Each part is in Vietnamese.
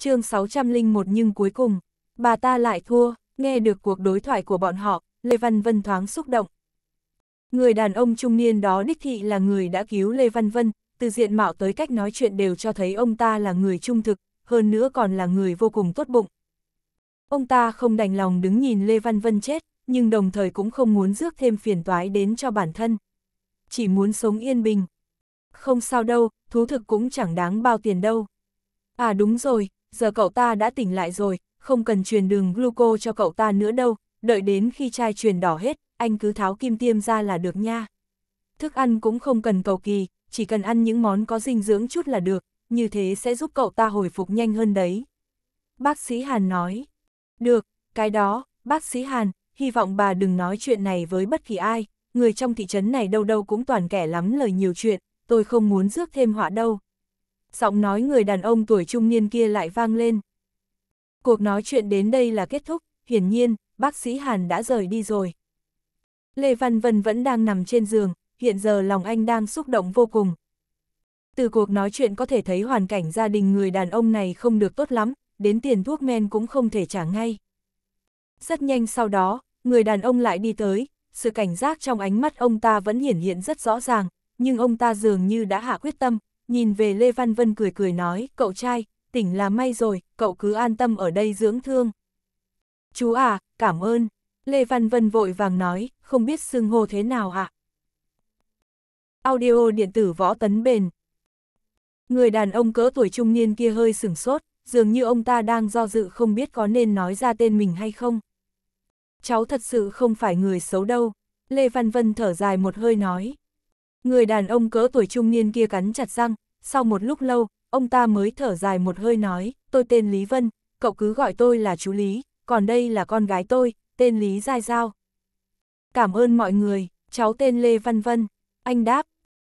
chương 601 nhưng cuối cùng, bà ta lại thua, nghe được cuộc đối thoại của bọn họ, Lê Văn Vân thoáng xúc động. Người đàn ông trung niên đó đích thị là người đã cứu Lê Văn Vân, từ diện mạo tới cách nói chuyện đều cho thấy ông ta là người trung thực, hơn nữa còn là người vô cùng tốt bụng. Ông ta không đành lòng đứng nhìn Lê Văn Vân chết, nhưng đồng thời cũng không muốn rước thêm phiền toái đến cho bản thân. Chỉ muốn sống yên bình. Không sao đâu, thú thực cũng chẳng đáng bao tiền đâu. À đúng rồi, giờ cậu ta đã tỉnh lại rồi, không cần truyền đường gluco cho cậu ta nữa đâu, đợi đến khi chai truyền đỏ hết, anh cứ tháo kim tiêm ra là được nha. Thức ăn cũng không cần cầu kỳ, chỉ cần ăn những món có dinh dưỡng chút là được, như thế sẽ giúp cậu ta hồi phục nhanh hơn đấy. Bác sĩ Hàn nói, được, cái đó, bác sĩ Hàn, hy vọng bà đừng nói chuyện này với bất kỳ ai, người trong thị trấn này đâu đâu cũng toàn kẻ lắm lời nhiều chuyện, tôi không muốn rước thêm họa đâu giọng nói người đàn ông tuổi trung niên kia lại vang lên. Cuộc nói chuyện đến đây là kết thúc, hiển nhiên, bác sĩ Hàn đã rời đi rồi. Lê Văn Vân vẫn đang nằm trên giường, hiện giờ lòng anh đang xúc động vô cùng. Từ cuộc nói chuyện có thể thấy hoàn cảnh gia đình người đàn ông này không được tốt lắm, đến tiền thuốc men cũng không thể trả ngay. Rất nhanh sau đó, người đàn ông lại đi tới, sự cảnh giác trong ánh mắt ông ta vẫn hiển hiện rất rõ ràng, nhưng ông ta dường như đã hạ quyết tâm, nhìn về Lê Văn Vân cười cười nói, cậu trai, tỉnh là may rồi, cậu cứ an tâm ở đây dưỡng thương. Chú à, cảm ơn, Lê Văn Vân vội vàng nói, không biết xưng hô thế nào ạ. À? Audio điện tử võ tấn bền. Người đàn ông cỡ tuổi trung niên kia hơi sửng sốt, dường như ông ta đang do dự không biết có nên nói ra tên mình hay không. Cháu thật sự không phải người xấu đâu. Lê Văn Vân thở dài một hơi nói, Người đàn ông cỡ tuổi trung niên kia cắn chặt răng, sau một lúc lâu, ông ta mới thở dài một hơi nói, tôi tên Lý Vân, cậu cứ gọi tôi là chú Lý, còn đây là con gái tôi, tên Lý Giai Giao. Cảm ơn mọi người, cháu tên Lê Văn Vân, anh đáp.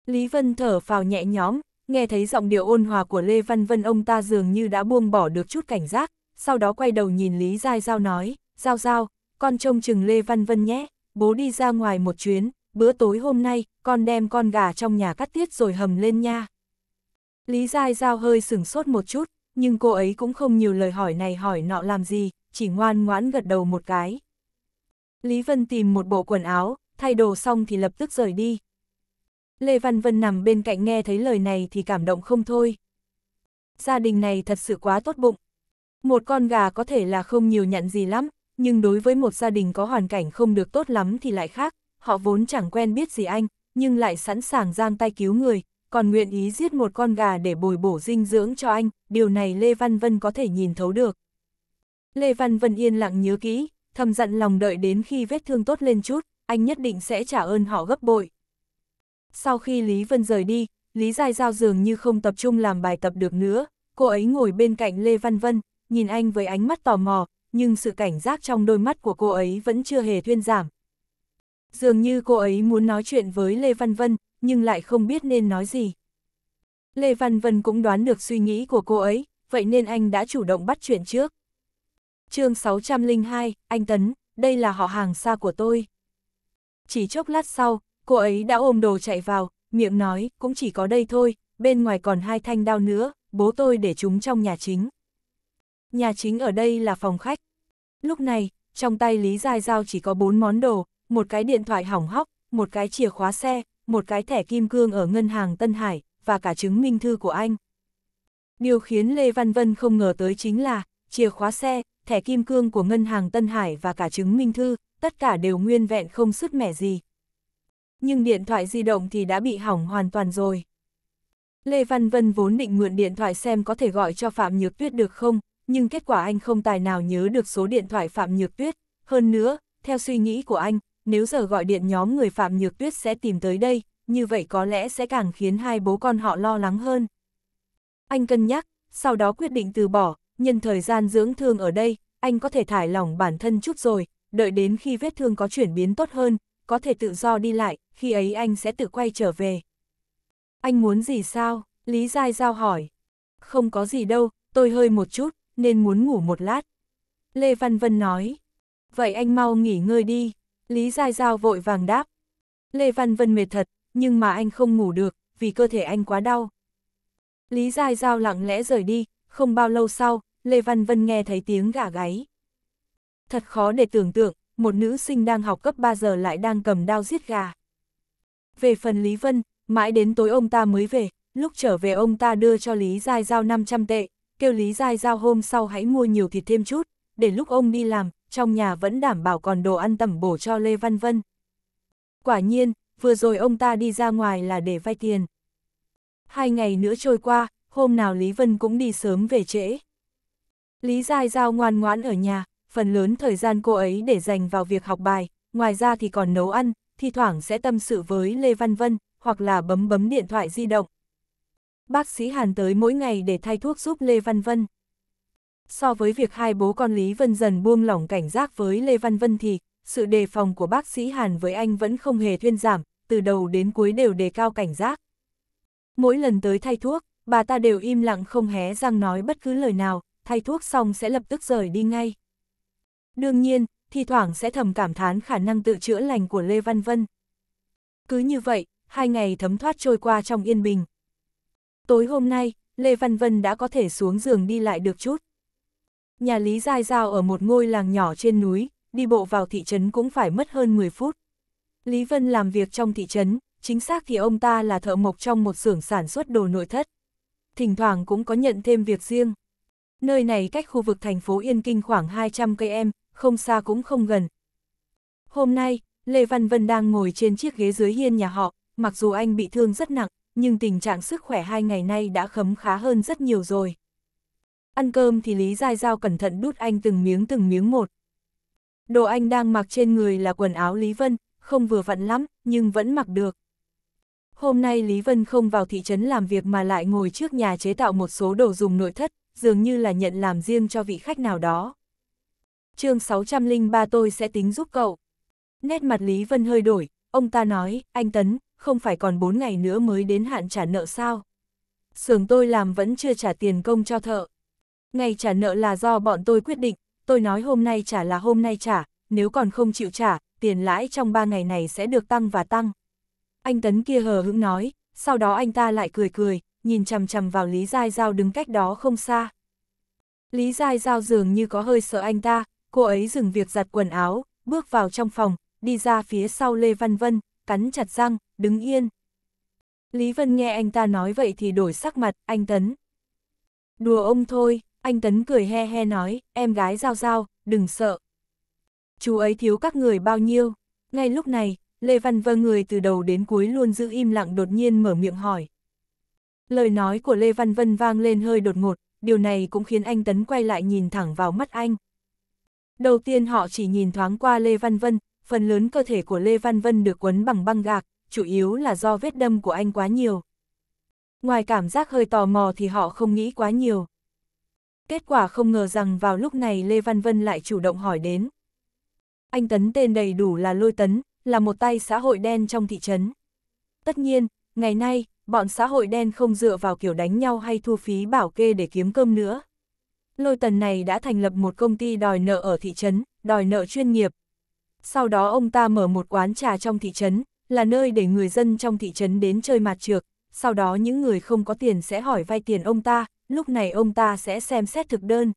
Lý Vân thở phào nhẹ nhõm, nghe thấy giọng điệu ôn hòa của Lê Văn Vân ông ta dường như đã buông bỏ được chút cảnh giác, sau đó quay đầu nhìn Lý Giai Giao nói, Giao Giao, con trông chừng Lê Văn Vân nhé, bố đi ra ngoài một chuyến, bữa tối hôm nay, con đem con gà trong nhà cắt tiết rồi hầm lên nha. Lý Giai Giao hơi sửng sốt một chút, nhưng cô ấy cũng không nhiều lời hỏi này hỏi nọ làm gì, chỉ ngoan ngoãn gật đầu một cái. Lý Vân tìm một bộ quần áo, thay đồ xong thì lập tức rời đi. Lê Văn Vân nằm bên cạnh nghe thấy lời này thì cảm động không thôi. Gia đình này thật sự quá tốt bụng. Một con gà có thể là không nhiều nhận gì lắm, nhưng đối với một gia đình có hoàn cảnh không được tốt lắm thì lại khác, họ vốn chẳng quen biết gì anh, nhưng lại sẵn sàng giang tay cứu người, còn nguyện ý giết một con gà để bồi bổ dinh dưỡng cho anh, điều này Lê Văn Vân có thể nhìn thấu được. Lê Văn Vân yên lặng nhớ kỹ, thầm dặn lòng đợi đến khi vết thương tốt lên chút, anh nhất định sẽ trả ơn họ gấp bội. Sau khi Lý Vân rời đi, Lý Giai Giao dường như không tập trung làm bài tập được nữa, cô ấy ngồi bên cạnh Lê Văn Vân, nhìn anh với ánh mắt tò mò, nhưng sự cảnh giác trong đôi mắt của cô ấy vẫn chưa hề thuyên giảm, Dường như cô ấy muốn nói chuyện với Lê Văn Vân, nhưng lại không biết nên nói gì. Lê Văn Vân cũng đoán được suy nghĩ của cô ấy, vậy nên anh đã chủ động bắt chuyện trước. chương 602, anh Tấn, đây là họ hàng xa của tôi. Chỉ chốc lát sau, cô ấy đã ôm đồ chạy vào, miệng nói, cũng chỉ có đây thôi, bên ngoài còn hai thanh đao nữa, bố tôi để chúng trong nhà chính. Nhà chính ở đây là phòng khách. Lúc này, trong tay Lý Giai Giao chỉ có bốn món đồ, một cái điện thoại hỏng hóc, một cái chìa khóa xe, một cái thẻ kim cương ở ngân hàng Tân Hải, và cả chứng minh thư của anh. Điều khiến Lê Văn Vân không ngờ tới chính là, chìa khóa xe, thẻ kim cương của ngân hàng Tân Hải và cả chứng minh thư, tất cả đều nguyên vẹn không sứt mẻ gì. Nhưng điện thoại di động thì đã bị hỏng hoàn toàn rồi. Lê Văn Vân vốn định mượn điện thoại xem có thể gọi cho Phạm Nhược Tuyết được không, nhưng kết quả anh không tài nào nhớ được số điện thoại Phạm Nhược Tuyết. Hơn nữa, theo suy nghĩ của anh, nếu giờ gọi điện nhóm người Phạm Nhược Tuyết sẽ tìm tới đây, như vậy có lẽ sẽ càng khiến hai bố con họ lo lắng hơn. Anh cân nhắc, sau đó quyết định từ bỏ, nhân thời gian dưỡng thương ở đây, anh có thể thải lỏng bản thân chút rồi, đợi đến khi vết thương có chuyển biến tốt hơn, có thể tự do đi lại, khi ấy anh sẽ tự quay trở về. Anh muốn gì sao? Lý Giai Giao hỏi. Không có gì đâu, tôi hơi một chút, nên muốn ngủ một lát. Lê Văn Vân nói. Vậy anh mau nghỉ ngơi đi. Lý Giai Giao vội vàng đáp. Lê Văn Vân mệt thật, nhưng mà anh không ngủ được, vì cơ thể anh quá đau. Lý Giai Giao lặng lẽ rời đi, không bao lâu sau, Lê Văn Vân nghe thấy tiếng gà gáy. Thật khó để tưởng tượng, một nữ sinh đang học cấp 3 giờ lại đang cầm đao giết gà. Về phần Lý Vân, mãi đến tối ông ta mới về, lúc trở về ông ta đưa cho Lý Giai Giao 500 tệ, kêu Lý Giai Giao hôm sau hãy mua nhiều thịt thêm chút, để lúc ông đi làm, trong nhà vẫn đảm bảo còn đồ ăn tẩm bổ cho Lê Văn Vân. Quả nhiên, vừa rồi ông ta đi ra ngoài là để vay tiền. Hai ngày nữa trôi qua, hôm nào Lý Vân cũng đi sớm về trễ. Lý Giai Giao ngoan ngoãn ở nhà, phần lớn thời gian cô ấy để dành vào việc học bài, ngoài ra thì còn nấu ăn, thi thoảng sẽ tâm sự với Lê Văn Vân, hoặc là bấm bấm điện thoại di động. Bác sĩ Hàn tới mỗi ngày để thay thuốc giúp Lê Văn Vân so với việc hai bố con Lý Vân dần buông lỏng cảnh giác với Lê Văn Vân thì, sự đề phòng của bác sĩ Hàn với anh vẫn không hề thuyên giảm, từ đầu đến cuối đều đề cao cảnh giác. Mỗi lần tới thay thuốc, bà ta đều im lặng không hé răng nói bất cứ lời nào, thay thuốc xong sẽ lập tức rời đi ngay. Đương nhiên, thi thoảng sẽ thầm cảm thán khả năng tự chữa lành của Lê Văn Vân. Cứ như vậy, hai ngày thấm thoát trôi qua trong yên bình. Tối hôm nay, Lê Văn Vân đã có thể xuống giường đi lại được chút. Nhà Lý Giai Giao ở một ngôi làng nhỏ trên núi, đi bộ vào thị trấn cũng phải mất hơn 10 phút. Lý Vân làm việc trong thị trấn, chính xác thì ông ta là thợ mộc trong một xưởng sản xuất đồ nội thất. Thỉnh thoảng cũng có nhận thêm việc riêng. Nơi này cách khu vực thành phố Yên Kinh khoảng 200 cây em, không xa cũng không gần. Hôm nay, Lê Văn Vân đang ngồi trên chiếc ghế dưới hiên nhà họ, mặc dù anh bị thương rất nặng, nhưng tình trạng sức khỏe hai ngày nay đã khấm khá hơn rất nhiều rồi ăn cơm thì Lý Giai Giao cẩn thận đút anh từng miếng từng miếng một. Đồ anh đang mặc trên người là quần áo Lý Vân, không vừa vặn lắm, nhưng vẫn mặc được. Hôm nay Lý Vân không vào thị trấn làm việc mà lại ngồi trước nhà chế tạo một số đồ dùng nội thất, dường như là nhận làm riêng cho vị khách nào đó. chương 603 tôi sẽ tính giúp cậu. Nét mặt Lý Vân hơi đổi, ông ta nói, anh Tấn, không phải còn 4 ngày nữa mới đến hạn trả nợ sao? Sưởng tôi làm vẫn chưa trả tiền công cho thợ. Ngày trả nợ là do bọn tôi quyết định, tôi nói hôm nay trả là hôm nay trả, nếu còn không chịu trả, tiền lãi trong ba ngày này sẽ được tăng và tăng. Anh Tấn kia hờ hững nói, sau đó anh ta lại cười cười, nhìn chằm chằm vào Lý Giai Giao đứng cách đó không xa. Lý Giai Giao dường như có hơi sợ anh ta, cô ấy dừng việc giặt quần áo, bước vào trong phòng, đi ra phía sau Lê Văn Vân, cắn chặt răng, đứng yên. Lý Vân nghe anh ta nói vậy thì đổi sắc mặt, anh Tấn. Đùa ông thôi, anh Tấn cười he he nói, em gái giao giao, đừng sợ. Chú ấy thiếu các người bao nhiêu? Ngay lúc này, Lê Văn Vơ người từ đầu đến cuối luôn giữ im lặng đột nhiên mở miệng hỏi. Lời nói của Lê Văn Vân vang lên hơi đột ngột, điều này cũng khiến anh Tấn quay lại nhìn thẳng vào mắt anh. Đầu tiên họ chỉ nhìn thoáng qua Lê Văn Vân, phần lớn cơ thể của Lê Văn Vân được quấn bằng băng gạc, chủ yếu là do vết đâm của anh quá nhiều. Ngoài cảm giác hơi tò mò thì họ không nghĩ quá nhiều kết quả không ngờ rằng vào lúc này Lê Văn Vân lại chủ động hỏi đến. Anh Tấn tên đầy đủ là Lôi Tấn, là một tay xã hội đen trong thị trấn. Tất nhiên, ngày nay, bọn xã hội đen không dựa vào kiểu đánh nhau hay thu phí bảo kê để kiếm cơm nữa. Lôi Tấn này đã thành lập một công ty đòi nợ ở thị trấn, đòi nợ chuyên nghiệp. Sau đó ông ta mở một quán trà trong thị trấn, là nơi để người dân trong thị trấn đến chơi mặt trược, sau đó những người không có tiền sẽ hỏi vay tiền ông ta, lúc này ông ta sẽ xem xét thực đơn.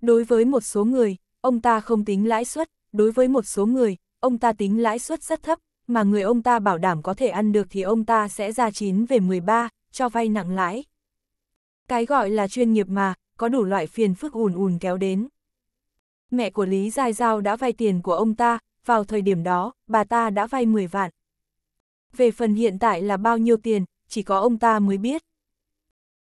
Đối với một số người, ông ta không tính lãi suất, đối với một số người, ông ta tính lãi suất rất thấp, mà người ông ta bảo đảm có thể ăn được thì ông ta sẽ ra 9 về 13, cho vay nặng lãi. Cái gọi là chuyên nghiệp mà, có đủ loại phiền phức ùn ùn kéo đến. Mẹ của Lý Giai Giao đã vay tiền của ông ta, vào thời điểm đó, bà ta đã vay 10 vạn. Về phần hiện tại là bao nhiêu tiền, chỉ có ông ta mới biết.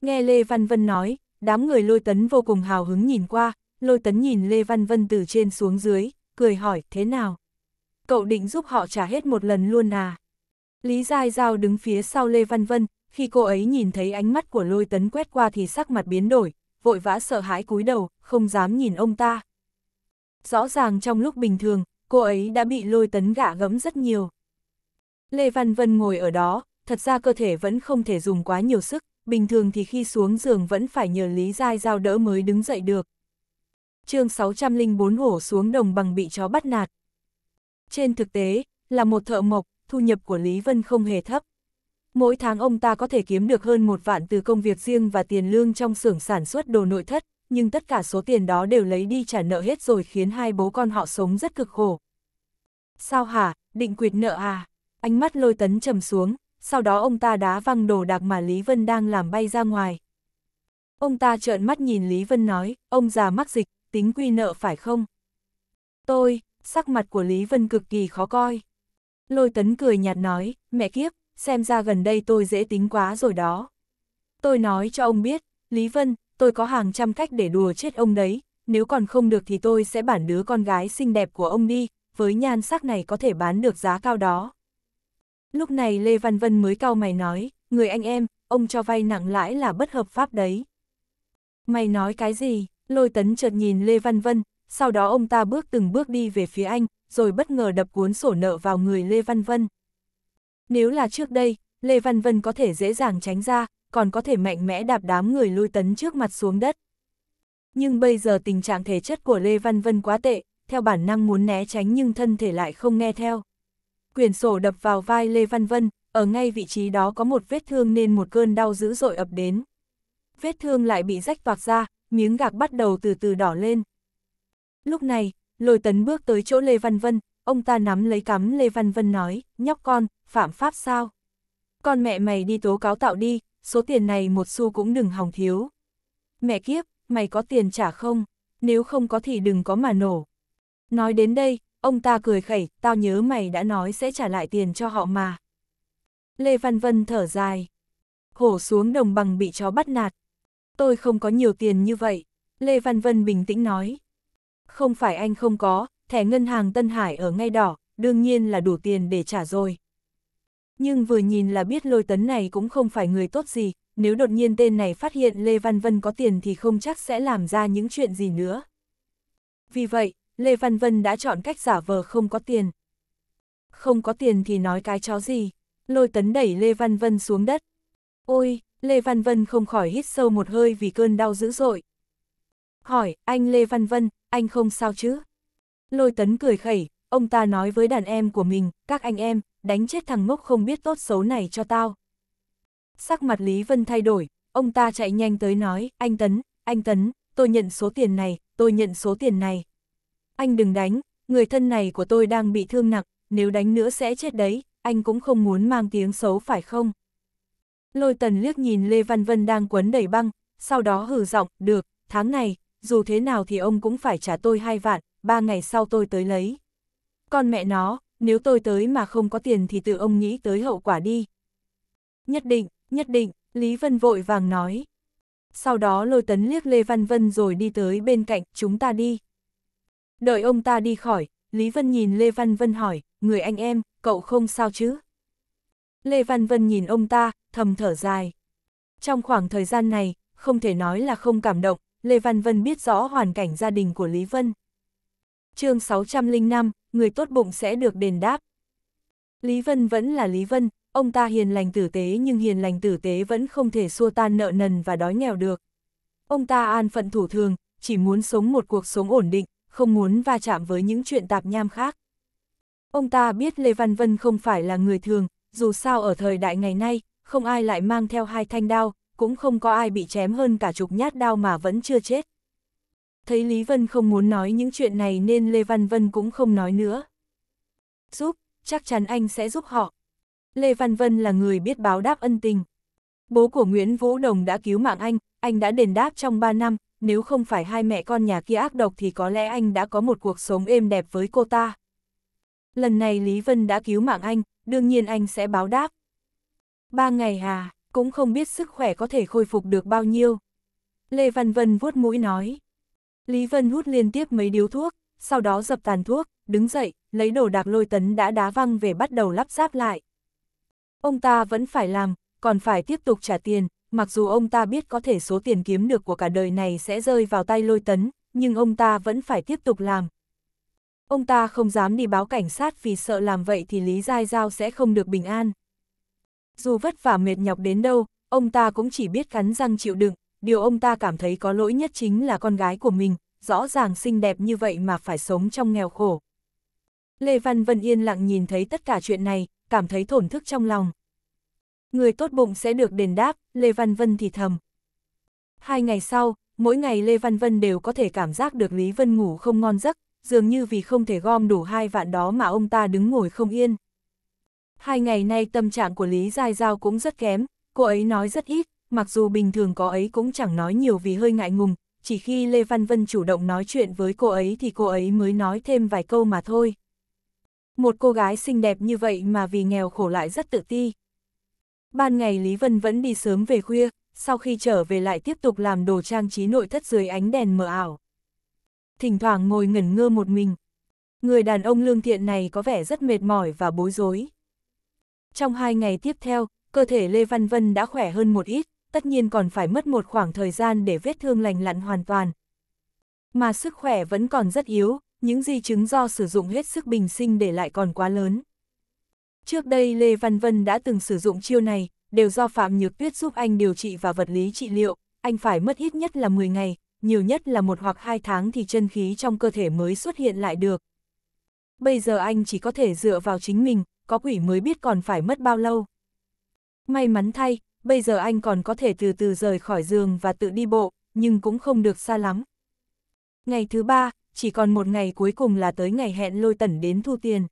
Nghe Lê Văn Vân nói, đám người lôi tấn vô cùng hào hứng nhìn qua, lôi tấn nhìn Lê Văn Vân từ trên xuống dưới, cười hỏi, thế nào? Cậu định giúp họ trả hết một lần luôn à? Lý Giai Giao đứng phía sau Lê Văn Vân, khi cô ấy nhìn thấy ánh mắt của lôi tấn quét qua thì sắc mặt biến đổi, vội vã sợ hãi cúi đầu, không dám nhìn ông ta. Rõ ràng trong lúc bình thường, cô ấy đã bị lôi tấn gạ gẫm rất nhiều. Lê Văn Vân ngồi ở đó, thật ra cơ thể vẫn không thể dùng quá nhiều sức, bình thường thì khi xuống giường vẫn phải nhờ Lý Giai giao đỡ mới đứng dậy được. chương 604 hổ xuống đồng bằng bị chó bắt nạt. Trên thực tế, là một thợ mộc, thu nhập của Lý Vân không hề thấp. Mỗi tháng ông ta có thể kiếm được hơn một vạn từ công việc riêng và tiền lương trong xưởng sản xuất đồ nội thất, nhưng tất cả số tiền đó đều lấy đi trả nợ hết rồi khiến hai bố con họ sống rất cực khổ. Sao hả, định quyệt nợ à? Ánh mắt lôi tấn trầm xuống, sau đó ông ta đá văng đồ đạc mà Lý Vân đang làm bay ra ngoài. Ông ta trợn mắt nhìn Lý Vân nói, ông già mắc dịch, tính quy nợ phải không? Tôi, sắc mặt của Lý Vân cực kỳ khó coi. Lôi tấn cười nhạt nói, mẹ kiếp, xem ra gần đây tôi dễ tính quá rồi đó. Tôi nói cho ông biết, Lý Vân, tôi có hàng trăm cách để đùa chết ông đấy, nếu còn không được thì tôi sẽ bản đứa con gái xinh đẹp của ông đi, với nhan sắc này có thể bán được giá cao đó. Lúc này Lê Văn Vân mới cau mày nói, người anh em, ông cho vay nặng lãi là bất hợp pháp đấy. Mày nói cái gì? Lôi tấn chợt nhìn Lê Văn Vân, sau đó ông ta bước từng bước đi về phía anh, rồi bất ngờ đập cuốn sổ nợ vào người Lê Văn Vân. Nếu là trước đây, Lê Văn Vân có thể dễ dàng tránh ra, còn có thể mạnh mẽ đạp đám người lôi tấn trước mặt xuống đất. Nhưng bây giờ tình trạng thể chất của Lê Văn Vân quá tệ, theo bản năng muốn né tránh nhưng thân thể lại không nghe theo quyển sổ đập vào vai Lê Văn Vân, ở ngay vị trí đó có một vết thương nên một cơn đau dữ dội ập đến. Vết thương lại bị rách toạc ra, miếng gạc bắt đầu từ từ đỏ lên. Lúc này, lôi tấn bước tới chỗ Lê Văn Vân, ông ta nắm lấy cắm Lê Văn Vân nói, nhóc con, phạm pháp sao? Con mẹ mày đi tố cáo tạo đi, số tiền này một xu cũng đừng hòng thiếu. Mẹ kiếp, mày có tiền trả không? Nếu không có thì đừng có mà nổ. Nói đến đây, ông ta cười khẩy, tao nhớ mày đã nói sẽ trả lại tiền cho họ mà. Lê Văn Vân thở dài. Hổ xuống đồng bằng bị chó bắt nạt. Tôi không có nhiều tiền như vậy. Lê Văn Vân bình tĩnh nói. Không phải anh không có, thẻ ngân hàng Tân Hải ở ngay đỏ, đương nhiên là đủ tiền để trả rồi. Nhưng vừa nhìn là biết lôi tấn này cũng không phải người tốt gì, nếu đột nhiên tên này phát hiện Lê Văn Vân có tiền thì không chắc sẽ làm ra những chuyện gì nữa. Vì vậy, Lê Văn Vân đã chọn cách giả vờ không có tiền. Không có tiền thì nói cái chó gì, lôi tấn đẩy Lê Văn Vân xuống đất. Ôi, Lê Văn Vân không khỏi hít sâu một hơi vì cơn đau dữ dội. Hỏi, anh Lê Văn Vân, anh không sao chứ? Lôi tấn cười khẩy, ông ta nói với đàn em của mình, các anh em, đánh chết thằng ngốc không biết tốt xấu này cho tao. Sắc mặt Lý Vân thay đổi, ông ta chạy nhanh tới nói, anh Tấn, anh Tấn, tôi nhận số tiền này, tôi nhận số tiền này anh đừng đánh, người thân này của tôi đang bị thương nặng, nếu đánh nữa sẽ chết đấy, anh cũng không muốn mang tiếng xấu phải không? Lôi tần liếc nhìn Lê Văn Vân đang quấn đầy băng, sau đó hử giọng, được, tháng này, dù thế nào thì ông cũng phải trả tôi hai vạn, ba ngày sau tôi tới lấy. Con mẹ nó, nếu tôi tới mà không có tiền thì tự ông nghĩ tới hậu quả đi. Nhất định, nhất định, Lý Vân vội vàng nói. Sau đó lôi tấn liếc Lê Văn Vân rồi đi tới bên cạnh, chúng ta đi. Đợi ông ta đi khỏi, Lý Vân nhìn Lê Văn Vân hỏi, người anh em, cậu không sao chứ? Lê Văn Vân nhìn ông ta, thầm thở dài. Trong khoảng thời gian này, không thể nói là không cảm động, Lê Văn Vân biết rõ hoàn cảnh gia đình của Lý Vân. chương 605, người tốt bụng sẽ được đền đáp. Lý Vân vẫn là Lý Vân, ông ta hiền lành tử tế nhưng hiền lành tử tế vẫn không thể xua tan nợ nần và đói nghèo được. Ông ta an phận thủ thường, chỉ muốn sống một cuộc sống ổn định, không muốn va chạm với những chuyện tạp nham khác. Ông ta biết Lê Văn Vân không phải là người thường, dù sao ở thời đại ngày nay, không ai lại mang theo hai thanh đao, cũng không có ai bị chém hơn cả chục nhát đao mà vẫn chưa chết. Thấy Lý Vân không muốn nói những chuyện này nên Lê Văn Vân cũng không nói nữa. Giúp, chắc chắn anh sẽ giúp họ. Lê Văn Vân là người biết báo đáp ân tình. Bố của Nguyễn Vũ Đồng đã cứu mạng anh, anh đã đền đáp trong 3 năm, nếu không phải hai mẹ con nhà kia ác độc thì có lẽ anh đã có một cuộc sống êm đẹp với cô ta. Lần này Lý Vân đã cứu mạng anh, đương nhiên anh sẽ báo đáp. Ba ngày hà, cũng không biết sức khỏe có thể khôi phục được bao nhiêu. Lê Văn Vân vuốt mũi nói. Lý Vân hút liên tiếp mấy điếu thuốc, sau đó dập tàn thuốc, đứng dậy, lấy đồ đạc lôi tấn đã đá văng về bắt đầu lắp ráp lại. Ông ta vẫn phải làm, còn phải tiếp tục trả tiền, mặc dù ông ta biết có thể số tiền kiếm được của cả đời này sẽ rơi vào tay lôi tấn, nhưng ông ta vẫn phải tiếp tục làm. Ông ta không dám đi báo cảnh sát vì sợ làm vậy thì Lý Giai Giao sẽ không được bình an. Dù vất vả mệt nhọc đến đâu, ông ta cũng chỉ biết cắn răng chịu đựng, điều ông ta cảm thấy có lỗi nhất chính là con gái của mình, rõ ràng xinh đẹp như vậy mà phải sống trong nghèo khổ. Lê Văn Vân yên lặng nhìn thấy tất cả chuyện này, cảm thấy thổn thức trong lòng. Người tốt bụng sẽ được đền đáp, Lê Văn Vân thì thầm. Hai ngày sau, mỗi ngày Lê Văn Vân đều có thể cảm giác được Lý Vân ngủ không ngon giấc, dường như vì không thể gom đủ hai vạn đó mà ông ta đứng ngồi không yên. Hai ngày nay tâm trạng của Lý Giai Giao cũng rất kém, cô ấy nói rất ít, mặc dù bình thường có ấy cũng chẳng nói nhiều vì hơi ngại ngùng, chỉ khi Lê Văn Vân chủ động nói chuyện với cô ấy thì cô ấy mới nói thêm vài câu mà thôi. Một cô gái xinh đẹp như vậy mà vì nghèo khổ lại rất tự ti, Ban ngày Lý Vân vẫn đi sớm về khuya, sau khi trở về lại tiếp tục làm đồ trang trí nội thất dưới ánh đèn mờ ảo. Thỉnh thoảng ngồi ngẩn ngơ một mình. Người đàn ông lương thiện này có vẻ rất mệt mỏi và bối rối. Trong hai ngày tiếp theo, cơ thể Lê Văn Vân đã khỏe hơn một ít, tất nhiên còn phải mất một khoảng thời gian để vết thương lành lặn hoàn toàn. Mà sức khỏe vẫn còn rất yếu, những di chứng do sử dụng hết sức bình sinh để lại còn quá lớn. Trước đây Lê Văn Vân đã từng sử dụng chiêu này, đều do Phạm Nhược Tuyết giúp anh điều trị và vật lý trị liệu, anh phải mất ít nhất là 10 ngày, nhiều nhất là một hoặc hai tháng thì chân khí trong cơ thể mới xuất hiện lại được. Bây giờ anh chỉ có thể dựa vào chính mình, có quỷ mới biết còn phải mất bao lâu. May mắn thay, bây giờ anh còn có thể từ từ rời khỏi giường và tự đi bộ, nhưng cũng không được xa lắm. Ngày thứ ba, chỉ còn một ngày cuối cùng là tới ngày hẹn lôi tẩn đến thu tiền.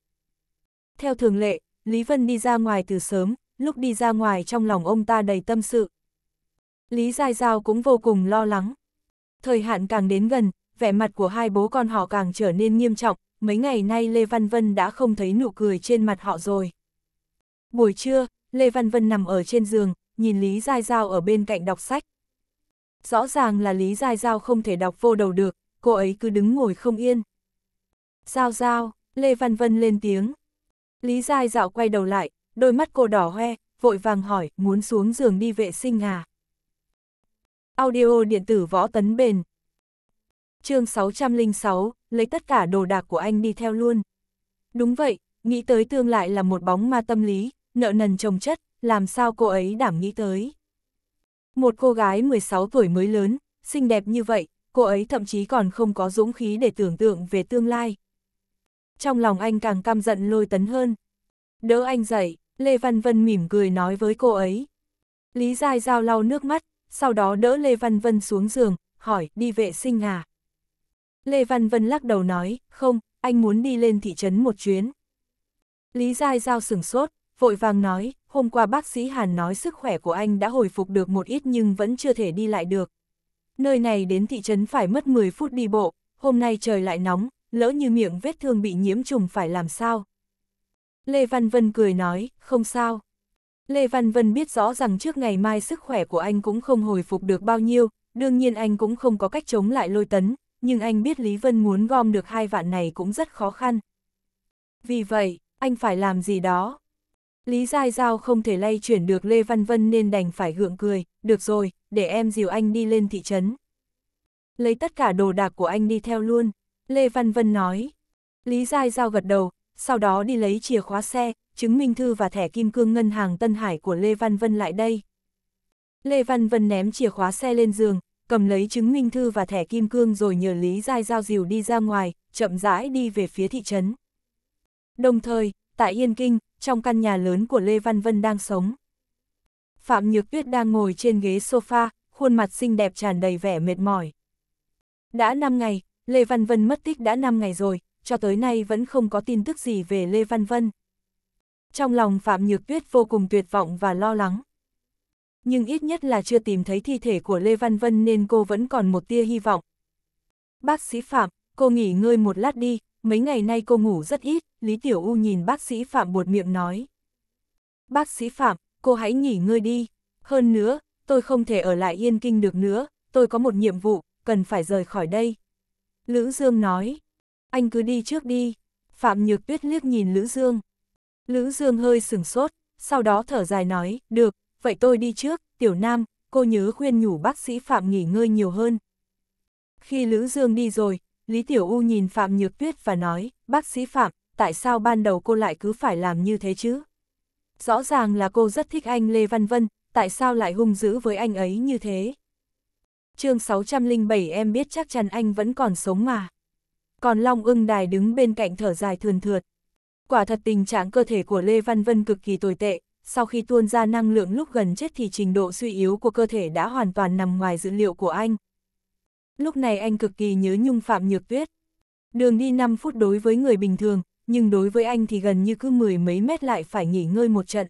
Theo thường lệ, Lý Vân đi ra ngoài từ sớm, lúc đi ra ngoài trong lòng ông ta đầy tâm sự. Lý Giai Giao cũng vô cùng lo lắng. Thời hạn càng đến gần, vẻ mặt của hai bố con họ càng trở nên nghiêm trọng, mấy ngày nay Lê Văn Vân đã không thấy nụ cười trên mặt họ rồi. Buổi trưa, Lê Văn Vân nằm ở trên giường, nhìn Lý Giai Giao ở bên cạnh đọc sách. Rõ ràng là Lý Giai Giao không thể đọc vô đầu được, cô ấy cứ đứng ngồi không yên. Giao Giao, Lê Văn Vân lên tiếng, Lý Giai dạo quay đầu lại, đôi mắt cô đỏ hoe, vội vàng hỏi, muốn xuống giường đi vệ sinh à? Audio điện tử võ tấn bền. chương 606, lấy tất cả đồ đạc của anh đi theo luôn. Đúng vậy, nghĩ tới tương lại là một bóng ma tâm lý, nợ nần chồng chất, làm sao cô ấy đảm nghĩ tới. Một cô gái 16 tuổi mới lớn, xinh đẹp như vậy, cô ấy thậm chí còn không có dũng khí để tưởng tượng về tương lai trong lòng anh càng căm giận lôi tấn hơn. Đỡ anh dậy, Lê Văn Vân mỉm cười nói với cô ấy. Lý Giai Giao lau nước mắt, sau đó đỡ Lê Văn Vân xuống giường, hỏi đi vệ sinh à? Lê Văn Vân lắc đầu nói, không, anh muốn đi lên thị trấn một chuyến. Lý Giai Giao sửng sốt, vội vàng nói, hôm qua bác sĩ Hàn nói sức khỏe của anh đã hồi phục được một ít nhưng vẫn chưa thể đi lại được. Nơi này đến thị trấn phải mất 10 phút đi bộ, hôm nay trời lại nóng, lỡ như miệng vết thương bị nhiễm trùng phải làm sao? Lê Văn Vân cười nói, không sao. Lê Văn Vân biết rõ rằng trước ngày mai sức khỏe của anh cũng không hồi phục được bao nhiêu, đương nhiên anh cũng không có cách chống lại lôi tấn, nhưng anh biết Lý Vân muốn gom được hai vạn này cũng rất khó khăn. Vì vậy, anh phải làm gì đó. Lý Giai Giao không thể lay chuyển được Lê Văn Vân nên đành phải gượng cười, được rồi, để em dìu anh đi lên thị trấn. Lấy tất cả đồ đạc của anh đi theo luôn. Lê Văn Vân nói. Lý Giai Giao gật đầu, sau đó đi lấy chìa khóa xe, chứng minh thư và thẻ kim cương ngân hàng Tân Hải của Lê Văn Vân lại đây. Lê Văn Vân ném chìa khóa xe lên giường, cầm lấy chứng minh thư và thẻ kim cương rồi nhờ Lý Giai Giao dìu đi ra ngoài, chậm rãi đi về phía thị trấn. Đồng thời, tại Yên Kinh, trong căn nhà lớn của Lê Văn Vân đang sống. Phạm Nhược Tuyết đang ngồi trên ghế sofa, khuôn mặt xinh đẹp tràn đầy vẻ mệt mỏi. Đã 5 ngày, Lê Văn Vân mất tích đã 5 ngày rồi, cho tới nay vẫn không có tin tức gì về Lê Văn Vân. Trong lòng Phạm Nhược Tuyết vô cùng tuyệt vọng và lo lắng. Nhưng ít nhất là chưa tìm thấy thi thể của Lê Văn Vân nên cô vẫn còn một tia hy vọng. Bác sĩ Phạm, cô nghỉ ngơi một lát đi, mấy ngày nay cô ngủ rất ít, Lý Tiểu U nhìn bác sĩ Phạm buột miệng nói. Bác sĩ Phạm, cô hãy nghỉ ngơi đi. Hơn nữa, tôi không thể ở lại yên kinh được nữa, tôi có một nhiệm vụ, cần phải rời khỏi đây. Lữ Dương nói, anh cứ đi trước đi. Phạm Nhược Tuyết liếc nhìn Lữ Dương. Lữ Dương hơi sửng sốt, sau đó thở dài nói, được, vậy tôi đi trước, Tiểu Nam, cô nhớ khuyên nhủ bác sĩ Phạm nghỉ ngơi nhiều hơn. Khi Lữ Dương đi rồi, Lý Tiểu U nhìn Phạm Nhược Tuyết và nói, bác sĩ Phạm, tại sao ban đầu cô lại cứ phải làm như thế chứ? Rõ ràng là cô rất thích anh Lê Văn Vân, tại sao lại hung dữ với anh ấy như thế? chương 607 em biết chắc chắn anh vẫn còn sống mà. Còn Long ưng đài đứng bên cạnh thở dài thườn thượt. Quả thật tình trạng cơ thể của Lê Văn Vân cực kỳ tồi tệ, sau khi tuôn ra năng lượng lúc gần chết thì trình độ suy yếu của cơ thể đã hoàn toàn nằm ngoài dữ liệu của anh. Lúc này anh cực kỳ nhớ nhung Phạm Nhược Tuyết. Đường đi 5 phút đối với người bình thường, nhưng đối với anh thì gần như cứ mười mấy mét lại phải nghỉ ngơi một trận.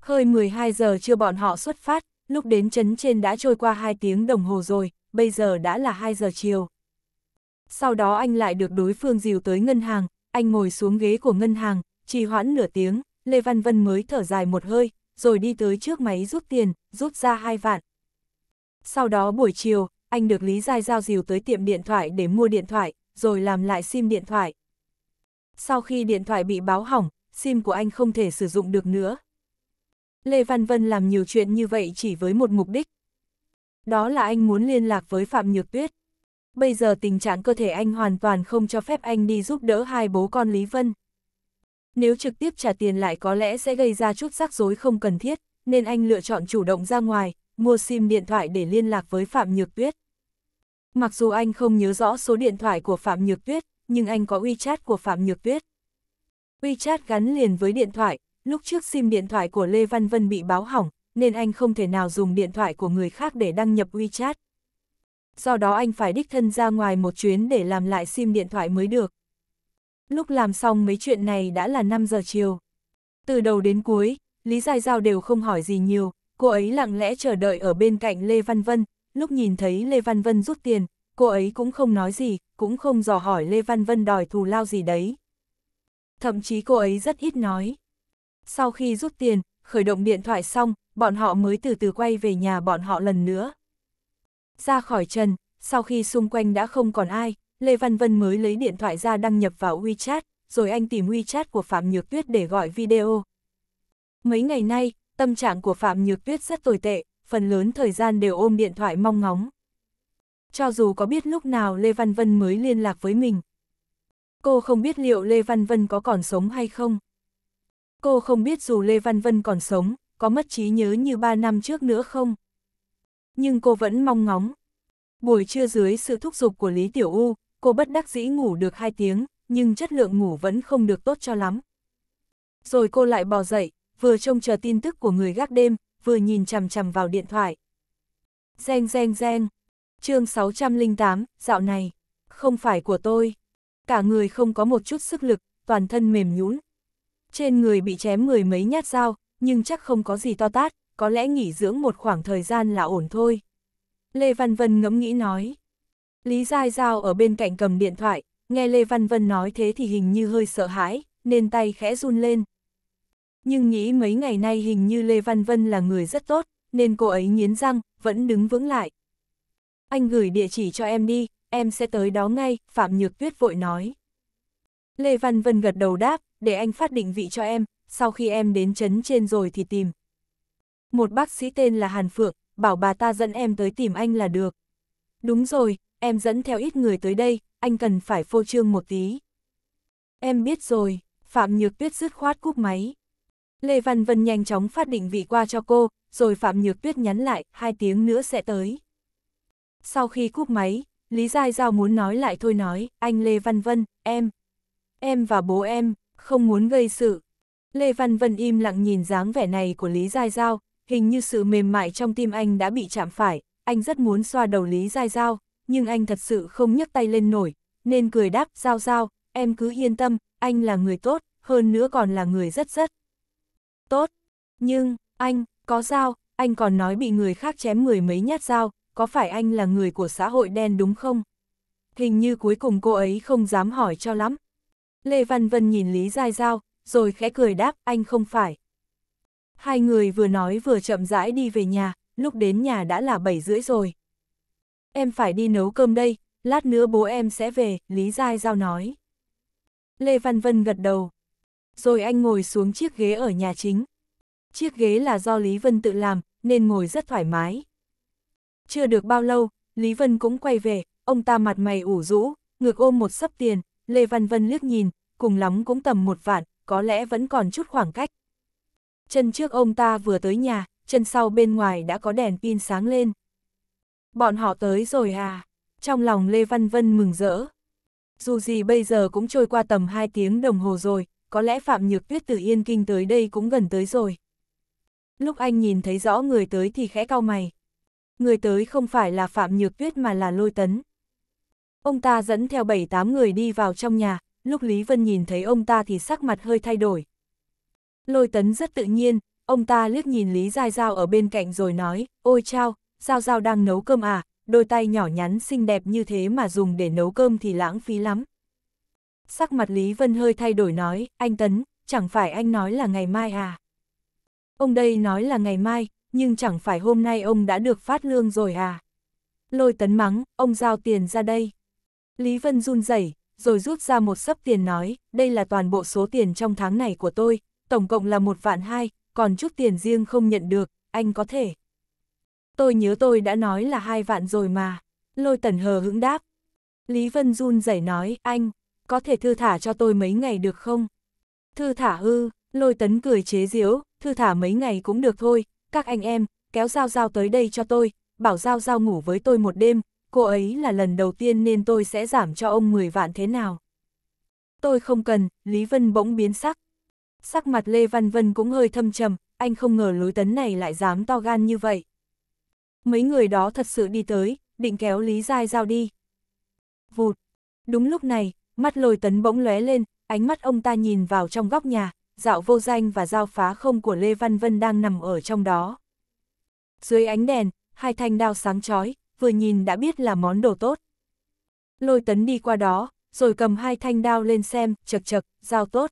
Hơi 12 giờ chưa bọn họ xuất phát, lúc đến chấn trên đã trôi qua 2 tiếng đồng hồ rồi, bây giờ đã là 2 giờ chiều. Sau đó anh lại được đối phương dìu tới ngân hàng, anh ngồi xuống ghế của ngân hàng, trì hoãn nửa tiếng, Lê Văn Vân mới thở dài một hơi, rồi đi tới trước máy rút tiền, rút ra hai vạn. Sau đó buổi chiều, anh được Lý Giai giao dìu tới tiệm điện thoại để mua điện thoại, rồi làm lại sim điện thoại. Sau khi điện thoại bị báo hỏng, sim của anh không thể sử dụng được nữa, Lê Văn Vân làm nhiều chuyện như vậy chỉ với một mục đích. Đó là anh muốn liên lạc với Phạm Nhược Tuyết. Bây giờ tình trạng cơ thể anh hoàn toàn không cho phép anh đi giúp đỡ hai bố con Lý Vân. Nếu trực tiếp trả tiền lại có lẽ sẽ gây ra chút rắc rối không cần thiết, nên anh lựa chọn chủ động ra ngoài, mua sim điện thoại để liên lạc với Phạm Nhược Tuyết. Mặc dù anh không nhớ rõ số điện thoại của Phạm Nhược Tuyết, nhưng anh có WeChat của Phạm Nhược Tuyết. WeChat gắn liền với điện thoại, lúc trước SIM điện thoại của Lê Văn Vân bị báo hỏng, nên anh không thể nào dùng điện thoại của người khác để đăng nhập WeChat. Do đó anh phải đích thân ra ngoài một chuyến để làm lại SIM điện thoại mới được. Lúc làm xong mấy chuyện này đã là 5 giờ chiều. Từ đầu đến cuối, Lý Giai Giao đều không hỏi gì nhiều, cô ấy lặng lẽ chờ đợi ở bên cạnh Lê Văn Vân, lúc nhìn thấy Lê Văn Vân rút tiền, cô ấy cũng không nói gì, cũng không dò hỏi Lê Văn Vân đòi thù lao gì đấy. Thậm chí cô ấy rất ít nói sau khi rút tiền, khởi động điện thoại xong, bọn họ mới từ từ quay về nhà bọn họ lần nữa. Ra khỏi trần, sau khi xung quanh đã không còn ai, Lê Văn Vân mới lấy điện thoại ra đăng nhập vào WeChat, rồi anh tìm WeChat của Phạm Nhược Tuyết để gọi video. Mấy ngày nay, tâm trạng của Phạm Nhược Tuyết rất tồi tệ, phần lớn thời gian đều ôm điện thoại mong ngóng. Cho dù có biết lúc nào Lê Văn Vân mới liên lạc với mình. Cô không biết liệu Lê Văn Vân có còn sống hay không. Cô không biết dù Lê Văn Vân còn sống, có mất trí nhớ như ba năm trước nữa không? Nhưng cô vẫn mong ngóng. Buổi trưa dưới sự thúc giục của Lý Tiểu U, cô bất đắc dĩ ngủ được hai tiếng, nhưng chất lượng ngủ vẫn không được tốt cho lắm. Rồi cô lại bò dậy, vừa trông chờ tin tức của người gác đêm, vừa nhìn chằm chằm vào điện thoại. Reng reng reng. Chương 608, dạo này không phải của tôi. Cả người không có một chút sức lực, toàn thân mềm nhũn, trên người bị chém người mấy nhát dao, nhưng chắc không có gì to tát, có lẽ nghỉ dưỡng một khoảng thời gian là ổn thôi. Lê Văn Vân ngẫm nghĩ nói. Lý Giai Giao ở bên cạnh cầm điện thoại, nghe Lê Văn Vân nói thế thì hình như hơi sợ hãi, nên tay khẽ run lên. Nhưng nghĩ mấy ngày nay hình như Lê Văn Vân là người rất tốt, nên cô ấy nghiến răng, vẫn đứng vững lại. Anh gửi địa chỉ cho em đi, em sẽ tới đó ngay, Phạm Nhược Tuyết vội nói. Lê Văn Vân gật đầu đáp, để anh phát định vị cho em, sau khi em đến chấn trên rồi thì tìm. Một bác sĩ tên là Hàn Phượng, bảo bà ta dẫn em tới tìm anh là được. Đúng rồi, em dẫn theo ít người tới đây, anh cần phải phô trương một tí. Em biết rồi, Phạm Nhược Tuyết dứt khoát cúp máy. Lê Văn Vân nhanh chóng phát định vị qua cho cô, rồi Phạm Nhược Tuyết nhắn lại, hai tiếng nữa sẽ tới. Sau khi cúp máy, Lý Giai Giao muốn nói lại thôi nói, anh Lê Văn Vân, em, em và bố em, không muốn gây sự. Lê Văn Vân im lặng nhìn dáng vẻ này của Lý Giai Giao, hình như sự mềm mại trong tim anh đã bị chạm phải, anh rất muốn xoa đầu Lý Giai Giao, nhưng anh thật sự không nhấc tay lên nổi, nên cười đáp Giao Giao, em cứ yên tâm, anh là người tốt, hơn nữa còn là người rất rất tốt. Nhưng, anh, có giao, anh còn nói bị người khác chém mười mấy nhát giao, có phải anh là người của xã hội đen đúng không? Hình như cuối cùng cô ấy không dám hỏi cho lắm. Lê Văn Vân nhìn Lý Giai Giao, rồi khẽ cười đáp, anh không phải. Hai người vừa nói vừa chậm rãi đi về nhà, lúc đến nhà đã là bảy rưỡi rồi. Em phải đi nấu cơm đây, lát nữa bố em sẽ về, Lý Giai Giao nói. Lê Văn Vân gật đầu. Rồi anh ngồi xuống chiếc ghế ở nhà chính. Chiếc ghế là do Lý Vân tự làm, nên ngồi rất thoải mái. Chưa được bao lâu, Lý Vân cũng quay về, ông ta mặt mày ủ rũ, ngược ôm một sấp tiền, Lê Văn Vân liếc nhìn, cùng lắm cũng tầm một vạn, có lẽ vẫn còn chút khoảng cách. Chân trước ông ta vừa tới nhà, chân sau bên ngoài đã có đèn pin sáng lên. Bọn họ tới rồi à? Trong lòng Lê Văn Vân mừng rỡ. Dù gì bây giờ cũng trôi qua tầm 2 tiếng đồng hồ rồi, có lẽ Phạm Nhược Tuyết từ Yên Kinh tới đây cũng gần tới rồi. Lúc anh nhìn thấy rõ người tới thì khẽ cau mày. Người tới không phải là Phạm Nhược Tuyết mà là Lôi Tấn. Ông ta dẫn theo 7-8 người đi vào trong nhà, lúc Lý Vân nhìn thấy ông ta thì sắc mặt hơi thay đổi. Lôi tấn rất tự nhiên, ông ta liếc nhìn Lý Giai Giao ở bên cạnh rồi nói, ôi chao, Giao Giao đang nấu cơm à, đôi tay nhỏ nhắn xinh đẹp như thế mà dùng để nấu cơm thì lãng phí lắm. Sắc mặt Lý Vân hơi thay đổi nói, anh Tấn, chẳng phải anh nói là ngày mai à? Ông đây nói là ngày mai, nhưng chẳng phải hôm nay ông đã được phát lương rồi à? Lôi Tấn mắng, ông giao tiền ra đây. Lý Vân run rẩy, rồi rút ra một sấp tiền nói, đây là toàn bộ số tiền trong tháng này của tôi, tổng cộng là một vạn hai, còn chút tiền riêng không nhận được, anh có thể. Tôi nhớ tôi đã nói là hai vạn rồi mà, lôi tần hờ hững đáp. Lý Vân run rẩy nói, anh, có thể thư thả cho tôi mấy ngày được không? Thư thả ư, lôi tấn cười chế giễu, thư thả mấy ngày cũng được thôi, các anh em, kéo Giao Giao tới đây cho tôi, bảo Giao Giao ngủ với tôi một đêm, cô ấy là lần đầu tiên nên tôi sẽ giảm cho ông 10 vạn thế nào. Tôi không cần, Lý Vân bỗng biến sắc. Sắc mặt Lê Văn Vân cũng hơi thâm trầm, anh không ngờ lối tấn này lại dám to gan như vậy. Mấy người đó thật sự đi tới, định kéo Lý Giai Giao đi. Vụt. Đúng lúc này, mắt lôi tấn bỗng lóe lên, ánh mắt ông ta nhìn vào trong góc nhà, dạo vô danh và dao phá không của Lê Văn Vân đang nằm ở trong đó. Dưới ánh đèn, hai thanh đao sáng chói, vừa nhìn đã biết là món đồ tốt. Lôi tấn đi qua đó, rồi cầm hai thanh đao lên xem, chật chật, giao tốt.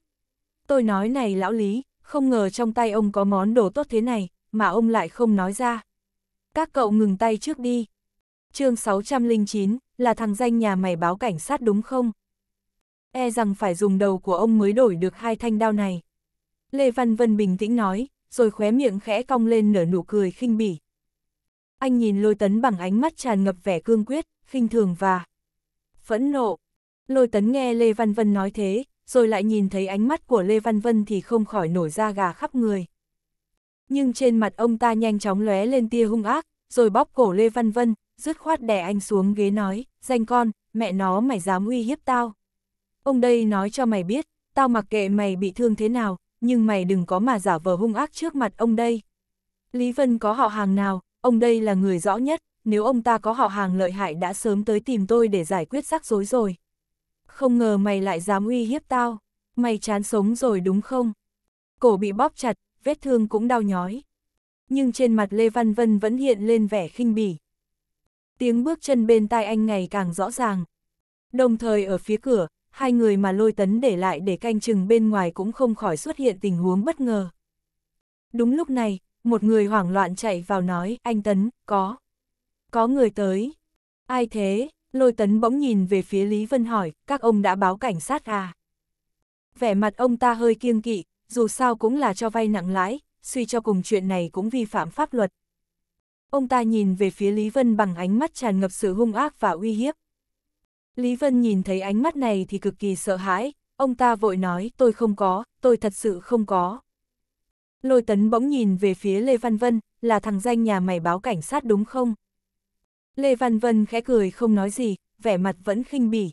Tôi nói này lão lý, không ngờ trong tay ông có món đồ tốt thế này, mà ông lại không nói ra. Các cậu ngừng tay trước đi. chương 609, là thằng danh nhà mày báo cảnh sát đúng không? E rằng phải dùng đầu của ông mới đổi được hai thanh đao này. Lê Văn Vân bình tĩnh nói, rồi khóe miệng khẽ cong lên nở nụ cười khinh bỉ. Anh nhìn lôi tấn bằng ánh mắt tràn ngập vẻ cương quyết, khinh thường và phẫn nộ. Lôi tấn nghe Lê Văn Vân nói thế, rồi lại nhìn thấy ánh mắt của Lê Văn Vân thì không khỏi nổi da gà khắp người. Nhưng trên mặt ông ta nhanh chóng lóe lên tia hung ác, rồi bóp cổ Lê Văn Vân, dứt khoát đè anh xuống ghế nói, danh con, mẹ nó mày dám uy hiếp tao. Ông đây nói cho mày biết, tao mặc kệ mày bị thương thế nào, nhưng mày đừng có mà giả vờ hung ác trước mặt ông đây. Lý Vân có họ hàng nào, ông đây là người rõ nhất, nếu ông ta có họ hàng lợi hại đã sớm tới tìm tôi để giải quyết rắc rối rồi. Không ngờ mày lại dám uy hiếp tao, mày chán sống rồi đúng không? Cổ bị bóp chặt, vết thương cũng đau nhói. Nhưng trên mặt Lê Văn Vân vẫn hiện lên vẻ khinh bỉ. Tiếng bước chân bên tai anh ngày càng rõ ràng. Đồng thời ở phía cửa, hai người mà lôi tấn để lại để canh chừng bên ngoài cũng không khỏi xuất hiện tình huống bất ngờ. Đúng lúc này, một người hoảng loạn chạy vào nói, anh Tấn, có. Có người tới. Ai thế? Lôi Tấn bỗng nhìn về phía Lý Vân hỏi, các ông đã báo cảnh sát à? Vẻ mặt ông ta hơi kiêng kỵ, dù sao cũng là cho vay nặng lãi, suy cho cùng chuyện này cũng vi phạm pháp luật. Ông ta nhìn về phía Lý Vân bằng ánh mắt tràn ngập sự hung ác và uy hiếp. Lý Vân nhìn thấy ánh mắt này thì cực kỳ sợ hãi, ông ta vội nói tôi không có, tôi thật sự không có. Lôi tấn bỗng nhìn về phía Lê Văn Vân, là thằng danh nhà mày báo cảnh sát đúng không? Lê Văn Vân khẽ cười không nói gì, vẻ mặt vẫn khinh bỉ.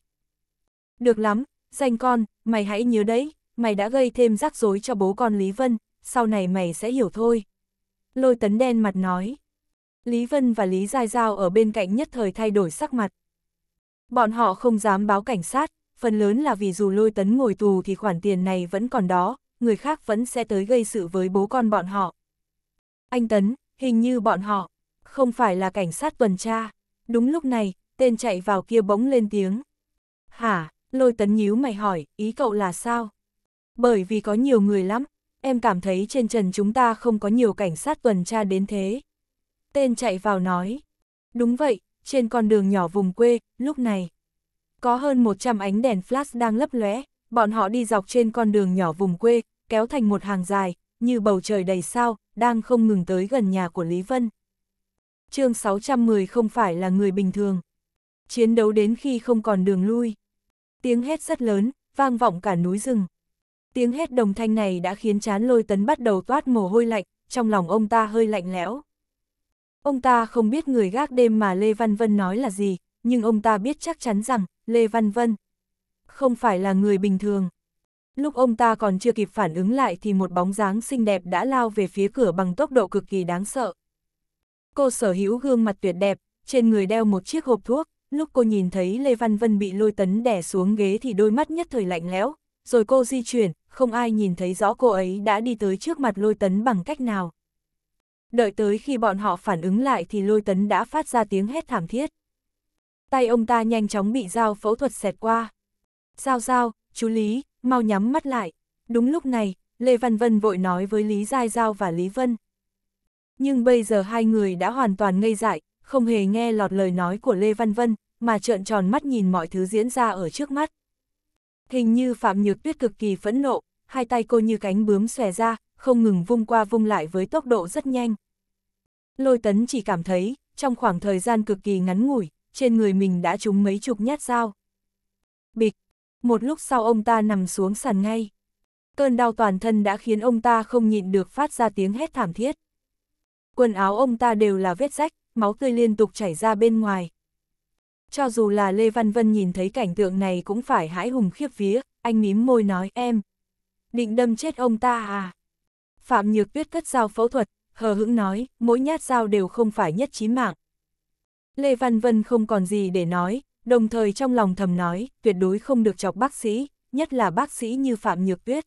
Được lắm, danh con, mày hãy nhớ đấy, mày đã gây thêm rắc rối cho bố con Lý Vân, sau này mày sẽ hiểu thôi. Lôi tấn đen mặt nói. Lý Vân và Lý Giai Giao ở bên cạnh nhất thời thay đổi sắc mặt. Bọn họ không dám báo cảnh sát, phần lớn là vì dù lôi tấn ngồi tù thì khoản tiền này vẫn còn đó, người khác vẫn sẽ tới gây sự với bố con bọn họ. Anh Tấn, hình như bọn họ, không phải là cảnh sát tuần tra. Đúng lúc này, tên chạy vào kia bỗng lên tiếng. Hả, lôi Tấn nhíu mày hỏi, ý cậu là sao? Bởi vì có nhiều người lắm, em cảm thấy trên trần chúng ta không có nhiều cảnh sát tuần tra đến thế. Tên chạy vào nói. Đúng vậy, trên con đường nhỏ vùng quê, lúc này. Có hơn 100 ánh đèn flash đang lấp lóe, bọn họ đi dọc trên con đường nhỏ vùng quê, kéo thành một hàng dài, như bầu trời đầy sao, đang không ngừng tới gần nhà của Lý Vân. chương 610 không phải là người bình thường. Chiến đấu đến khi không còn đường lui. Tiếng hét rất lớn, vang vọng cả núi rừng. Tiếng hét đồng thanh này đã khiến chán lôi tấn bắt đầu toát mồ hôi lạnh, trong lòng ông ta hơi lạnh lẽo. Ông ta không biết người gác đêm mà Lê Văn Vân nói là gì, nhưng ông ta biết chắc chắn rằng Lê Văn Vân không phải là người bình thường lúc ông ta còn chưa kịp phản ứng lại thì một bóng dáng xinh đẹp đã lao về phía cửa bằng tốc độ cực kỳ đáng sợ. Cô sở hữu gương mặt tuyệt đẹp, trên người đeo một chiếc hộp thuốc, lúc cô nhìn thấy Lê Văn Vân bị lôi tấn đè xuống ghế thì đôi mắt nhất thời lạnh lẽo, rồi cô di chuyển, không ai nhìn thấy rõ cô ấy đã đi tới trước mặt lôi tấn bằng cách nào. Đợi tới khi bọn họ phản ứng lại thì lôi tấn đã phát ra tiếng hét thảm thiết. Tay ông ta nhanh chóng bị dao phẫu thuật xẹt qua. Sao sao, chú Lý, mau nhắm mắt lại. Đúng lúc này, Lê Văn Vân vội nói với Lý Giai Giao và Lý Vân. Nhưng bây giờ hai người đã hoàn toàn ngây dại, không hề nghe lọt lời nói của Lê Văn Vân, mà trợn tròn mắt nhìn mọi thứ diễn ra ở trước mắt. Hình như Phạm Nhược Tuyết cực kỳ phẫn nộ, hai tay cô như cánh bướm xòe ra, không ngừng vung qua vung lại với tốc độ rất nhanh. Lôi tấn chỉ cảm thấy, trong khoảng thời gian cực kỳ ngắn ngủi, trên người mình đã trúng mấy chục nhát dao. Bịch, một lúc sau ông ta nằm xuống sàn ngay. Cơn đau toàn thân đã khiến ông ta không nhịn được phát ra tiếng hét thảm thiết. Quần áo ông ta đều là vết rách, máu tươi liên tục chảy ra bên ngoài. Cho dù là Lê Văn Vân nhìn thấy cảnh tượng này cũng phải hãi hùng khiếp vía, anh mím môi nói em. Định đâm chết ông ta à? Phạm Nhược Tuyết cất dao phẫu thuật, hờ hững nói, mỗi nhát dao đều không phải nhất chí mạng. Lê Văn Vân không còn gì để nói, đồng thời trong lòng thầm nói, tuyệt đối không được chọc bác sĩ, nhất là bác sĩ như Phạm Nhược Tuyết.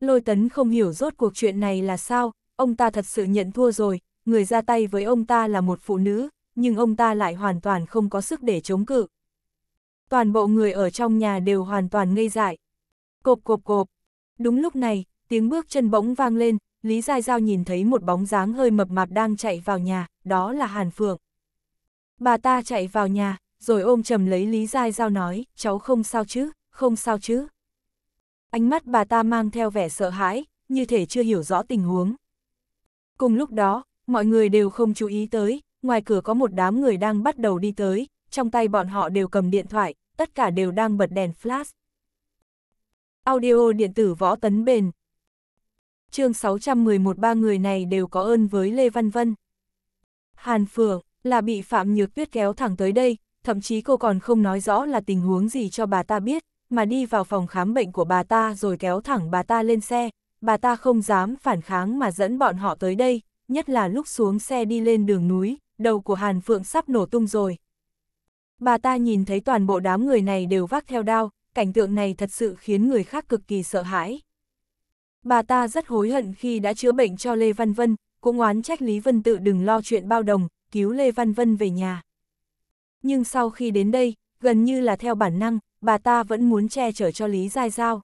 Lôi tấn không hiểu rốt cuộc chuyện này là sao, ông ta thật sự nhận thua rồi, người ra tay với ông ta là một phụ nữ, nhưng ông ta lại hoàn toàn không có sức để chống cự. Toàn bộ người ở trong nhà đều hoàn toàn ngây dại. Cộp cộp cộp. Đúng lúc này, tiếng bước chân bỗng vang lên, Lý Giai Giao nhìn thấy một bóng dáng hơi mập mạp đang chạy vào nhà, đó là Hàn Phượng. Bà ta chạy vào nhà, rồi ôm chầm lấy Lý Giai Giao nói, cháu không sao chứ, không sao chứ. Ánh mắt bà ta mang theo vẻ sợ hãi, như thể chưa hiểu rõ tình huống. Cùng lúc đó, mọi người đều không chú ý tới, ngoài cửa có một đám người đang bắt đầu đi tới, trong tay bọn họ đều cầm điện thoại, tất cả đều đang bật đèn flash. Audio điện tử võ tấn bền. chương 611 ba người này đều có ơn với Lê Văn Vân. Hàn Phượng, là bị Phạm Nhược Tuyết kéo thẳng tới đây, thậm chí cô còn không nói rõ là tình huống gì cho bà ta biết, mà đi vào phòng khám bệnh của bà ta rồi kéo thẳng bà ta lên xe, bà ta không dám phản kháng mà dẫn bọn họ tới đây, nhất là lúc xuống xe đi lên đường núi, đầu của Hàn Phượng sắp nổ tung rồi. Bà ta nhìn thấy toàn bộ đám người này đều vác theo đao, cảnh tượng này thật sự khiến người khác cực kỳ sợ hãi. Bà ta rất hối hận khi đã chữa bệnh cho Lê Văn Vân, cũng oán trách Lý Vân Tự đừng lo chuyện bao đồng, cứu Lê Văn Vân về nhà. Nhưng sau khi đến đây, gần như là theo bản năng, bà ta vẫn muốn che chở cho Lý Giai Giao.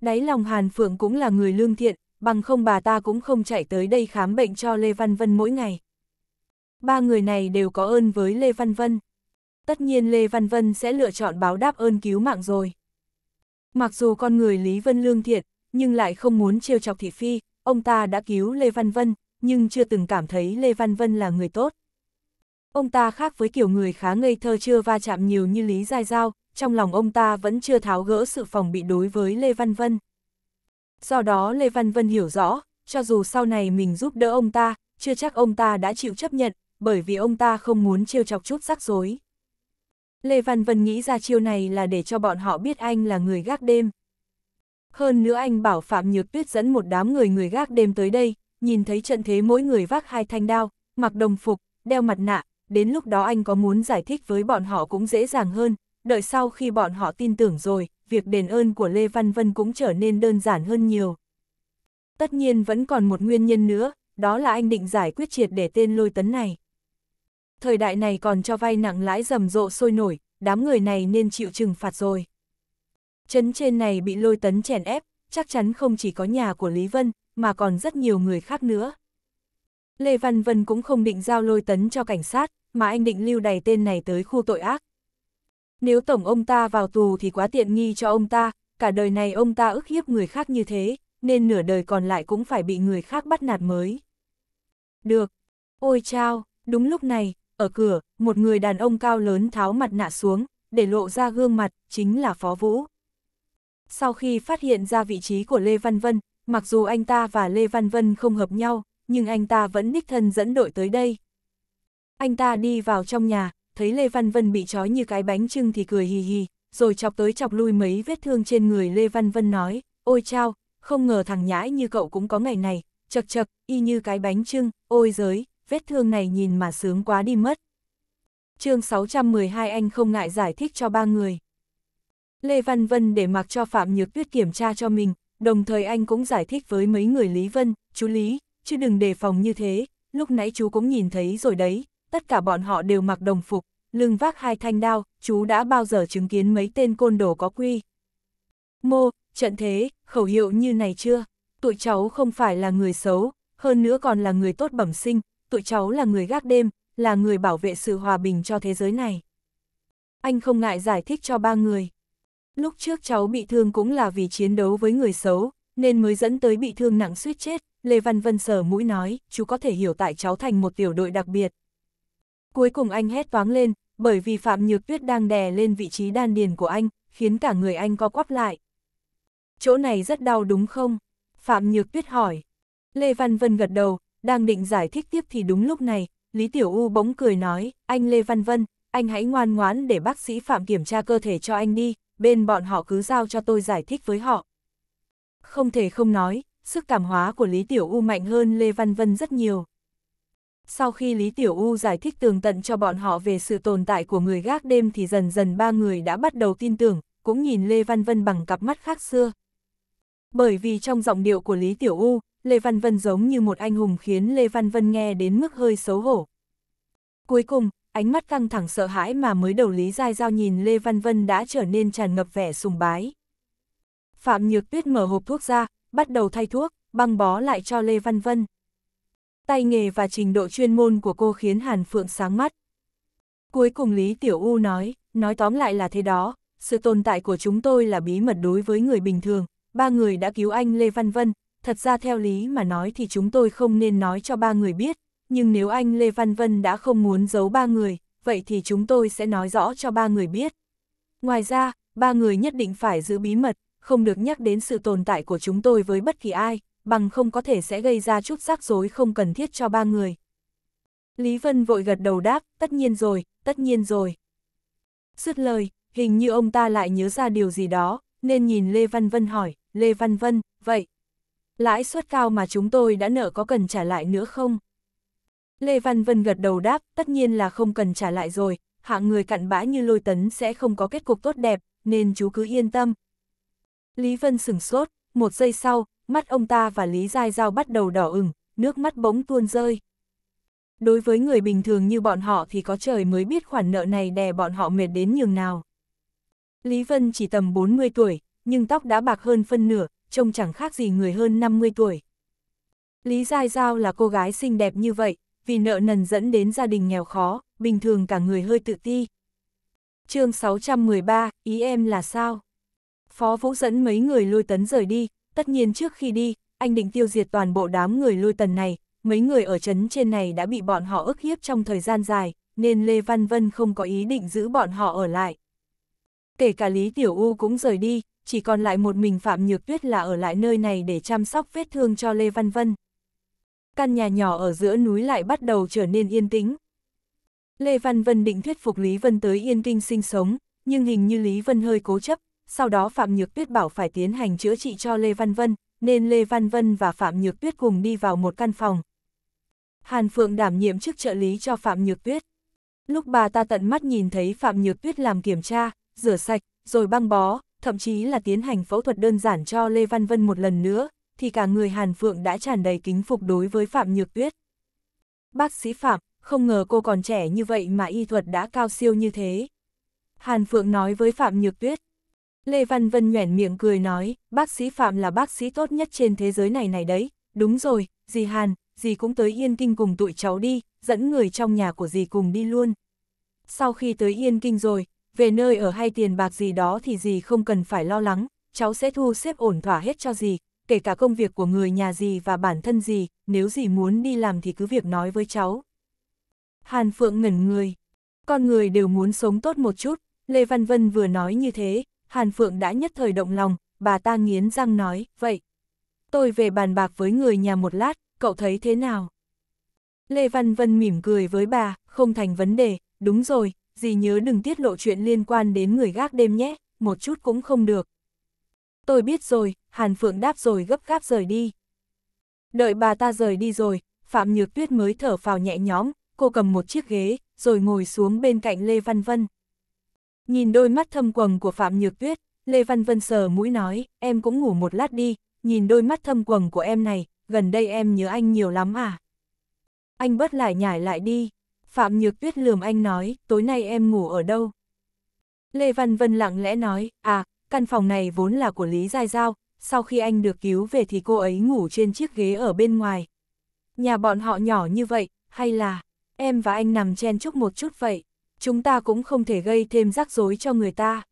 Đáy lòng Hàn Phượng cũng là người lương thiện, bằng không bà ta cũng không chạy tới đây khám bệnh cho Lê Văn Vân mỗi ngày. Ba người này đều có ơn với Lê Văn Vân. Tất nhiên Lê Văn Vân sẽ lựa chọn báo đáp ơn cứu mạng rồi. Mặc dù con người Lý Vân lương thiện, nhưng lại không muốn trêu chọc thị phi, ông ta đã cứu Lê Văn Vân, nhưng chưa từng cảm thấy Lê Văn Vân là người tốt. Ông ta khác với kiểu người khá ngây thơ chưa va chạm nhiều như Lý Giai Giao, trong lòng ông ta vẫn chưa tháo gỡ sự phòng bị đối với Lê Văn Vân. Do đó Lê Văn Vân hiểu rõ, cho dù sau này mình giúp đỡ ông ta, chưa chắc ông ta đã chịu chấp nhận, bởi vì ông ta không muốn trêu chọc chút rắc rối. Lê Văn Vân nghĩ ra chiêu này là để cho bọn họ biết anh là người gác đêm. Hơn nữa anh bảo Phạm Nhược Tuyết dẫn một đám người người gác đêm tới đây, nhìn thấy trận thế mỗi người vác hai thanh đao, mặc đồng phục, đeo mặt nạ, đến lúc đó anh có muốn giải thích với bọn họ cũng dễ dàng hơn, đợi sau khi bọn họ tin tưởng rồi, việc đền ơn của Lê Văn Vân cũng trở nên đơn giản hơn nhiều. Tất nhiên vẫn còn một nguyên nhân nữa, đó là anh định giải quyết triệt để tên lôi tấn này. Thời đại này còn cho vay nặng lãi rầm rộ sôi nổi, đám người này nên chịu trừng phạt rồi. chấn trên này bị lôi tấn chèn ép, chắc chắn không chỉ có nhà của Lý Vân, mà còn rất nhiều người khác nữa. Lê Văn Vân cũng không định giao lôi tấn cho cảnh sát, mà anh định lưu đầy tên này tới khu tội ác. Nếu tổng ông ta vào tù thì quá tiện nghi cho ông ta, cả đời này ông ta ức hiếp người khác như thế, nên nửa đời còn lại cũng phải bị người khác bắt nạt mới. Được. Ôi chao, đúng lúc này, ở cửa, một người đàn ông cao lớn tháo mặt nạ xuống, để lộ ra gương mặt, chính là Phó Vũ. Sau khi phát hiện ra vị trí của Lê Văn Vân, mặc dù anh ta và Lê Văn Vân không hợp nhau, nhưng anh ta vẫn đích thân dẫn đội tới đây. Anh ta đi vào trong nhà, thấy Lê Văn Vân bị trói như cái bánh trưng thì cười hì hì, rồi chọc tới chọc lui mấy vết thương trên người Lê Văn Vân nói, ôi chao, không ngờ thằng nhãi như cậu cũng có ngày này, chật chật, y như cái bánh trưng, ôi giới, vết thương này nhìn mà sướng quá đi mất. chương 612 anh không ngại giải thích cho ba người. Lê Văn Vân để mặc cho Phạm Nhược Tuyết kiểm tra cho mình, đồng thời anh cũng giải thích với mấy người Lý Vân, chú Lý, chứ đừng đề phòng như thế, lúc nãy chú cũng nhìn thấy rồi đấy, tất cả bọn họ đều mặc đồng phục, lưng vác hai thanh đao, chú đã bao giờ chứng kiến mấy tên côn đồ có quy. Mô, trận thế, khẩu hiệu như này chưa? Tụi cháu không phải là người xấu, hơn nữa còn là người tốt bẩm sinh, tụi cháu là người gác đêm, là người bảo vệ sự hòa bình cho thế giới này. Anh không ngại giải thích cho ba người. Lúc trước cháu bị thương cũng là vì chiến đấu với người xấu, nên mới dẫn tới bị thương nặng suýt chết, Lê Văn Vân sờ mũi nói, chú có thể hiểu tại cháu thành một tiểu đội đặc biệt. Cuối cùng anh hét toáng lên, bởi vì Phạm Nhược Tuyết đang đè lên vị trí đan điền của anh, khiến cả người anh co quắp lại. Chỗ này rất đau đúng không? Phạm Nhược Tuyết hỏi. Lê Văn Vân gật đầu, đang định giải thích tiếp thì đúng lúc này, Lý Tiểu U bỗng cười nói, anh Lê Văn Vân, anh hãy ngoan ngoãn để bác sĩ Phạm kiểm tra cơ thể cho anh đi, bên bọn họ cứ giao cho tôi giải thích với họ. Không thể không nói, sức cảm hóa của Lý Tiểu U mạnh hơn Lê Văn Vân rất nhiều. Sau khi Lý Tiểu U giải thích tường tận cho bọn họ về sự tồn tại của người gác đêm thì dần dần ba người đã bắt đầu tin tưởng, cũng nhìn Lê Văn Vân bằng cặp mắt khác xưa. Bởi vì trong giọng điệu của Lý Tiểu U, Lê Văn Vân giống như một anh hùng khiến Lê Văn Vân nghe đến mức hơi xấu hổ. Cuối cùng, ánh mắt căng thẳng sợ hãi mà mới đầu Lý Giai Giao nhìn Lê Văn Vân đã trở nên tràn ngập vẻ sùng bái. Phạm Nhược Tuyết mở hộp thuốc ra, bắt đầu thay thuốc, băng bó lại cho Lê Văn Vân. Tay nghề và trình độ chuyên môn của cô khiến Hàn Phượng sáng mắt. Cuối cùng Lý Tiểu U nói, nói tóm lại là thế đó, sự tồn tại của chúng tôi là bí mật đối với người bình thường, ba người đã cứu anh Lê Văn Vân, thật ra theo lý mà nói thì chúng tôi không nên nói cho ba người biết, nhưng nếu anh Lê Văn Vân đã không muốn giấu ba người, vậy thì chúng tôi sẽ nói rõ cho ba người biết. Ngoài ra, ba người nhất định phải giữ bí mật, không được nhắc đến sự tồn tại của chúng tôi với bất kỳ ai, bằng không có thể sẽ gây ra chút rắc rối không cần thiết cho ba người. Lý Vân vội gật đầu đáp, tất nhiên rồi, tất nhiên rồi. Dứt lời, hình như ông ta lại nhớ ra điều gì đó, nên nhìn Lê Văn Vân hỏi, Lê Văn Vân, vậy, lãi suất cao mà chúng tôi đã nợ có cần trả lại nữa không? Lê Văn Vân gật đầu đáp, tất nhiên là không cần trả lại rồi, hạng người cặn bã như lôi tấn sẽ không có kết cục tốt đẹp, nên chú cứ yên tâm, Lý Vân sừng sốt, một giây sau, mắt ông ta và Lý Giai Giao bắt đầu đỏ ửng, nước mắt bỗng tuôn rơi. Đối với người bình thường như bọn họ thì có trời mới biết khoản nợ này đè bọn họ mệt đến nhường nào. Lý Vân chỉ tầm 40 tuổi, nhưng tóc đã bạc hơn phân nửa, trông chẳng khác gì người hơn 50 tuổi. Lý Giai Giao là cô gái xinh đẹp như vậy, vì nợ nần dẫn đến gia đình nghèo khó, bình thường cả người hơi tự ti. chương 613, ý em là sao? Phó Vũ dẫn mấy người lôi tấn rời đi, tất nhiên trước khi đi, anh định tiêu diệt toàn bộ đám người lôi tần này, mấy người ở trấn trên này đã bị bọn họ ức hiếp trong thời gian dài, nên Lê Văn Vân không có ý định giữ bọn họ ở lại. Kể cả Lý Tiểu U cũng rời đi, chỉ còn lại một mình Phạm Nhược Tuyết là ở lại nơi này để chăm sóc vết thương cho Lê Văn Vân. Căn nhà nhỏ ở giữa núi lại bắt đầu trở nên yên tĩnh. Lê Văn Vân định thuyết phục Lý Vân tới Yên Kinh sinh sống, nhưng hình như Lý Vân hơi cố chấp, sau đó Phạm Nhược Tuyết bảo phải tiến hành chữa trị cho Lê Văn Vân, nên Lê Văn Vân và Phạm Nhược Tuyết cùng đi vào một căn phòng. Hàn Phượng đảm nhiệm chức trợ lý cho Phạm Nhược Tuyết. Lúc bà ta tận mắt nhìn thấy Phạm Nhược Tuyết làm kiểm tra, rửa sạch, rồi băng bó, thậm chí là tiến hành phẫu thuật đơn giản cho Lê Văn Vân một lần nữa, thì cả người Hàn Phượng đã tràn đầy kính phục đối với Phạm Nhược Tuyết. Bác sĩ Phạm, không ngờ cô còn trẻ như vậy mà y thuật đã cao siêu như thế. Hàn Phượng nói với Phạm Nhược Tuyết. Lê Văn Vân nhoẻn miệng cười nói, bác sĩ Phạm là bác sĩ tốt nhất trên thế giới này này đấy, đúng rồi, dì Hàn, dì cũng tới Yên Kinh cùng tụi cháu đi, dẫn người trong nhà của dì cùng đi luôn. Sau khi tới Yên Kinh rồi, về nơi ở hay tiền bạc gì đó thì dì không cần phải lo lắng, cháu sẽ thu xếp ổn thỏa hết cho dì, kể cả công việc của người nhà dì và bản thân dì, nếu dì muốn đi làm thì cứ việc nói với cháu. Hàn Phượng ngẩn người, con người đều muốn sống tốt một chút, Lê Văn Vân vừa nói như thế, Hàn Phượng đã nhất thời động lòng, bà ta nghiến răng nói, vậy. Tôi về bàn bạc với người nhà một lát, cậu thấy thế nào? Lê Văn Vân mỉm cười với bà, không thành vấn đề, đúng rồi, dì nhớ đừng tiết lộ chuyện liên quan đến người gác đêm nhé, một chút cũng không được. Tôi biết rồi, Hàn Phượng đáp rồi gấp gáp rời đi. Đợi bà ta rời đi rồi, Phạm Nhược Tuyết mới thở phào nhẹ nhõm, cô cầm một chiếc ghế, rồi ngồi xuống bên cạnh Lê Văn Vân. Nhìn đôi mắt thâm quầng của Phạm Nhược Tuyết, Lê Văn Vân sờ mũi nói, em cũng ngủ một lát đi, nhìn đôi mắt thâm quầng của em này, gần đây em nhớ anh nhiều lắm à. Anh bớt lại nhảy lại đi. Phạm Nhược Tuyết lườm anh nói, tối nay em ngủ ở đâu? Lê Văn Vân lặng lẽ nói, à, căn phòng này vốn là của Lý Giai Giao, sau khi anh được cứu về thì cô ấy ngủ trên chiếc ghế ở bên ngoài. Nhà bọn họ nhỏ như vậy, hay là, em và anh nằm chen chúc một chút vậy? chúng ta cũng không thể gây thêm rắc rối cho người ta.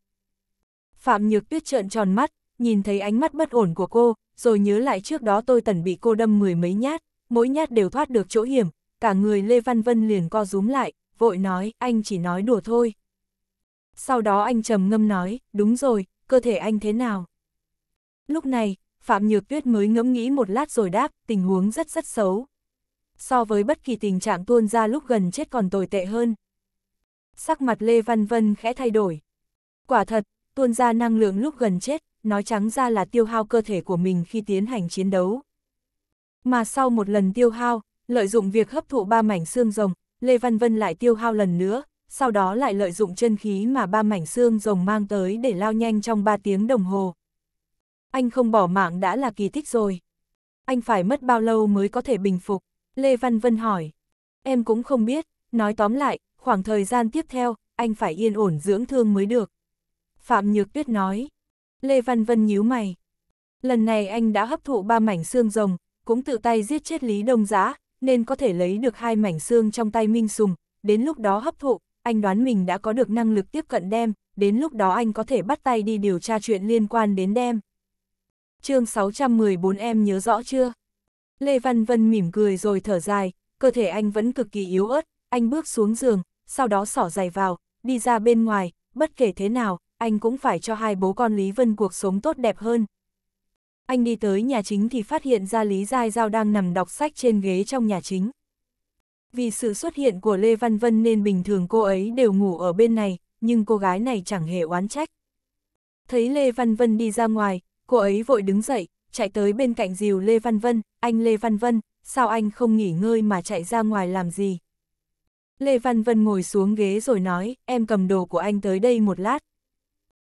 Phạm Nhược Tuyết trợn tròn mắt, nhìn thấy ánh mắt bất ổn của cô, rồi nhớ lại trước đó tôi tần bị cô đâm mười mấy nhát, mỗi nhát đều thoát được chỗ hiểm, cả người Lê Văn Vân liền co rúm lại, vội nói, anh chỉ nói đùa thôi. Sau đó anh trầm ngâm nói, đúng rồi, cơ thể anh thế nào? Lúc này, Phạm Nhược Tuyết mới ngẫm nghĩ một lát rồi đáp, tình huống rất rất xấu. So với bất kỳ tình trạng tuôn ra lúc gần chết còn tồi tệ hơn sắc mặt Lê Văn Vân khẽ thay đổi. Quả thật, tuôn ra năng lượng lúc gần chết, nói trắng ra là tiêu hao cơ thể của mình khi tiến hành chiến đấu. Mà sau một lần tiêu hao, lợi dụng việc hấp thụ ba mảnh xương rồng, Lê Văn Vân lại tiêu hao lần nữa, sau đó lại lợi dụng chân khí mà ba mảnh xương rồng mang tới để lao nhanh trong ba tiếng đồng hồ. Anh không bỏ mạng đã là kỳ tích rồi. Anh phải mất bao lâu mới có thể bình phục? Lê Văn Vân hỏi. Em cũng không biết, nói tóm lại, khoảng thời gian tiếp theo, anh phải yên ổn dưỡng thương mới được. Phạm Nhược Tuyết nói. Lê Văn Vân nhíu mày. Lần này anh đã hấp thụ ba mảnh xương rồng, cũng tự tay giết chết Lý Đông Giá, nên có thể lấy được hai mảnh xương trong tay Minh Sùng. Đến lúc đó hấp thụ, anh đoán mình đã có được năng lực tiếp cận đem, đến lúc đó anh có thể bắt tay đi điều tra chuyện liên quan đến đem. chương 614 em nhớ rõ chưa? Lê Văn Vân mỉm cười rồi thở dài, cơ thể anh vẫn cực kỳ yếu ớt, anh bước xuống giường, sau đó xỏ giày vào, đi ra bên ngoài, bất kể thế nào, anh cũng phải cho hai bố con Lý Vân cuộc sống tốt đẹp hơn. Anh đi tới nhà chính thì phát hiện ra Lý Giai Giao đang nằm đọc sách trên ghế trong nhà chính. Vì sự xuất hiện của Lê Văn Vân nên bình thường cô ấy đều ngủ ở bên này, nhưng cô gái này chẳng hề oán trách. Thấy Lê Văn Vân đi ra ngoài, cô ấy vội đứng dậy, chạy tới bên cạnh dìu Lê Văn Vân, anh Lê Văn Vân, sao anh không nghỉ ngơi mà chạy ra ngoài làm gì? Lê Văn Vân ngồi xuống ghế rồi nói, em cầm đồ của anh tới đây một lát.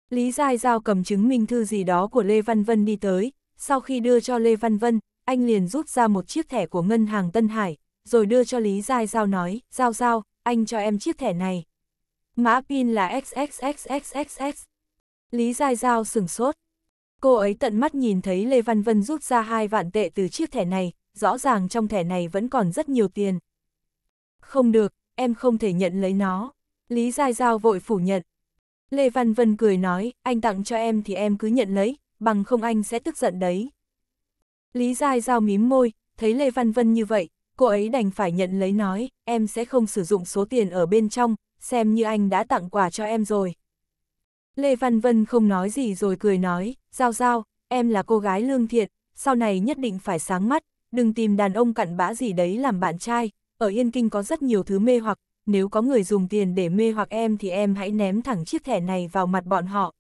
Lý Giai Giao cầm chứng minh thư gì đó của Lê Văn Vân đi tới, sau khi đưa cho Lê Văn Vân, anh liền rút ra một chiếc thẻ của ngân hàng Tân Hải, rồi đưa cho Lý Giai Giao nói, Giao Giao, anh cho em chiếc thẻ này. Mã pin là XXXXXX. Lý Giai Giao sửng sốt. Cô ấy tận mắt nhìn thấy Lê Văn Vân rút ra hai vạn tệ từ chiếc thẻ này, rõ ràng trong thẻ này vẫn còn rất nhiều tiền. Không được, em không thể nhận lấy nó. Lý Giai Giao vội phủ nhận. Lê Văn Vân cười nói, anh tặng cho em thì em cứ nhận lấy, bằng không anh sẽ tức giận đấy. Lý Giai Giao mím môi, thấy Lê Văn Vân như vậy, cô ấy đành phải nhận lấy nói, em sẽ không sử dụng số tiền ở bên trong, xem như anh đã tặng quà cho em rồi. Lê Văn Vân không nói gì rồi cười nói, Giao Giao, em là cô gái lương thiện, sau này nhất định phải sáng mắt, đừng tìm đàn ông cặn bã gì đấy làm bạn trai, ở Yên Kinh có rất nhiều thứ mê hoặc, nếu có người dùng tiền để mê hoặc em thì em hãy ném thẳng chiếc thẻ này vào mặt bọn họ.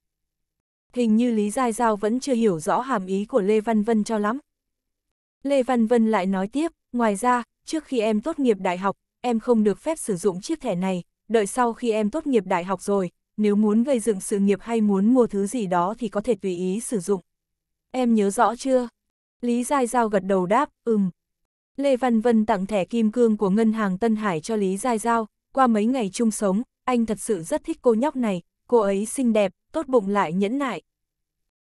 Hình như Lý Giai Giao vẫn chưa hiểu rõ hàm ý của Lê Văn Vân cho lắm. Lê Văn Vân lại nói tiếp, ngoài ra, trước khi em tốt nghiệp đại học, em không được phép sử dụng chiếc thẻ này, đợi sau khi em tốt nghiệp đại học rồi, nếu muốn gây dựng sự nghiệp hay muốn mua thứ gì đó thì có thể tùy ý sử dụng. Em nhớ rõ chưa? Lý Giai Giao gật đầu đáp, ừm, Lê Văn Vân tặng thẻ kim cương của ngân hàng Tân Hải cho Lý Giai Giao, qua mấy ngày chung sống, anh thật sự rất thích cô nhóc này, cô ấy xinh đẹp, tốt bụng lại nhẫn nại.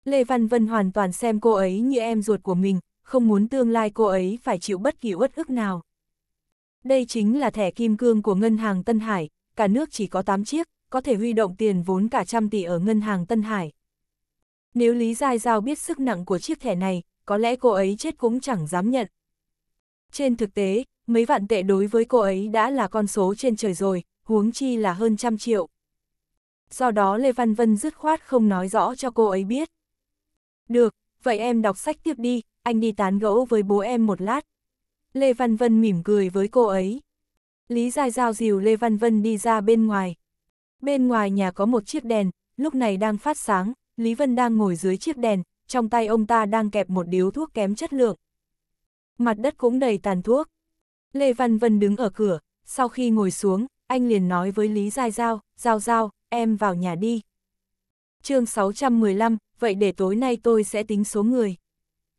Lê Văn Vân hoàn toàn xem cô ấy như em ruột của mình, không muốn tương lai cô ấy phải chịu bất kỳ uất ức nào. Đây chính là thẻ kim cương của ngân hàng Tân Hải, cả nước chỉ có 8 chiếc, có thể huy động tiền vốn cả trăm tỷ ở ngân hàng Tân Hải. Nếu Lý Giai Giao biết sức nặng của chiếc thẻ này, có lẽ cô ấy chết cũng chẳng dám nhận. Trên thực tế, mấy vạn tệ đối với cô ấy đã là con số trên trời rồi, huống chi là hơn trăm triệu. Do đó Lê Văn Vân dứt khoát không nói rõ cho cô ấy biết. Được, vậy em đọc sách tiếp đi, anh đi tán gẫu với bố em một lát. Lê Văn Vân mỉm cười với cô ấy. Lý Giai Giao dìu Lê Văn Vân đi ra bên ngoài. Bên ngoài nhà có một chiếc đèn, lúc này đang phát sáng, Lý Vân đang ngồi dưới chiếc đèn, trong tay ông ta đang kẹp một điếu thuốc kém chất lượng mặt đất cũng đầy tàn thuốc. Lê Văn Vân đứng ở cửa, sau khi ngồi xuống, anh liền nói với Lý Giai Giao, Giao Giao, em vào nhà đi. chương 615, vậy để tối nay tôi sẽ tính số người.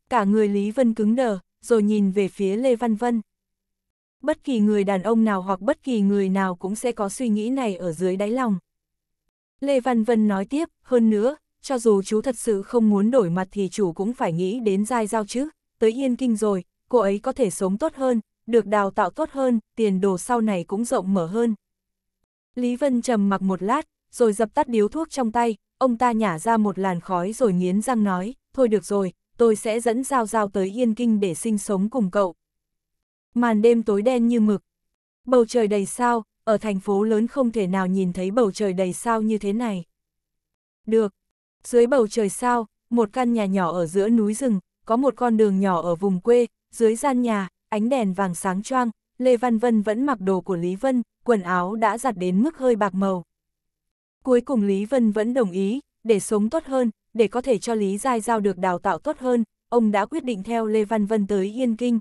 Cả người Lý Vân cứng đờ, rồi nhìn về phía Lê Văn Vân. Bất kỳ người đàn ông nào hoặc bất kỳ người nào cũng sẽ có suy nghĩ này ở dưới đáy lòng. Lê Văn Vân nói tiếp, hơn nữa, cho dù chú thật sự không muốn đổi mặt thì chủ cũng phải nghĩ đến Giai Giao chứ, tới Yên Kinh rồi, cô ấy có thể sống tốt hơn, được đào tạo tốt hơn, tiền đồ sau này cũng rộng mở hơn. Lý Vân trầm mặc một lát, rồi dập tắt điếu thuốc trong tay, ông ta nhả ra một làn khói rồi nghiến răng nói, thôi được rồi, tôi sẽ dẫn Giao Giao tới Yên Kinh để sinh sống cùng cậu. Màn đêm tối đen như mực, bầu trời đầy sao, ở thành phố lớn không thể nào nhìn thấy bầu trời đầy sao như thế này. Được, dưới bầu trời sao, một căn nhà nhỏ ở giữa núi rừng, có một con đường nhỏ ở vùng quê, dưới gian nhà, ánh đèn vàng sáng choang, Lê Văn Vân vẫn mặc đồ của Lý Vân, quần áo đã giặt đến mức hơi bạc màu. Cuối cùng Lý Vân vẫn đồng ý, để sống tốt hơn, để có thể cho Lý Giai Giao được đào tạo tốt hơn, ông đã quyết định theo Lê Văn Vân tới Yên Kinh.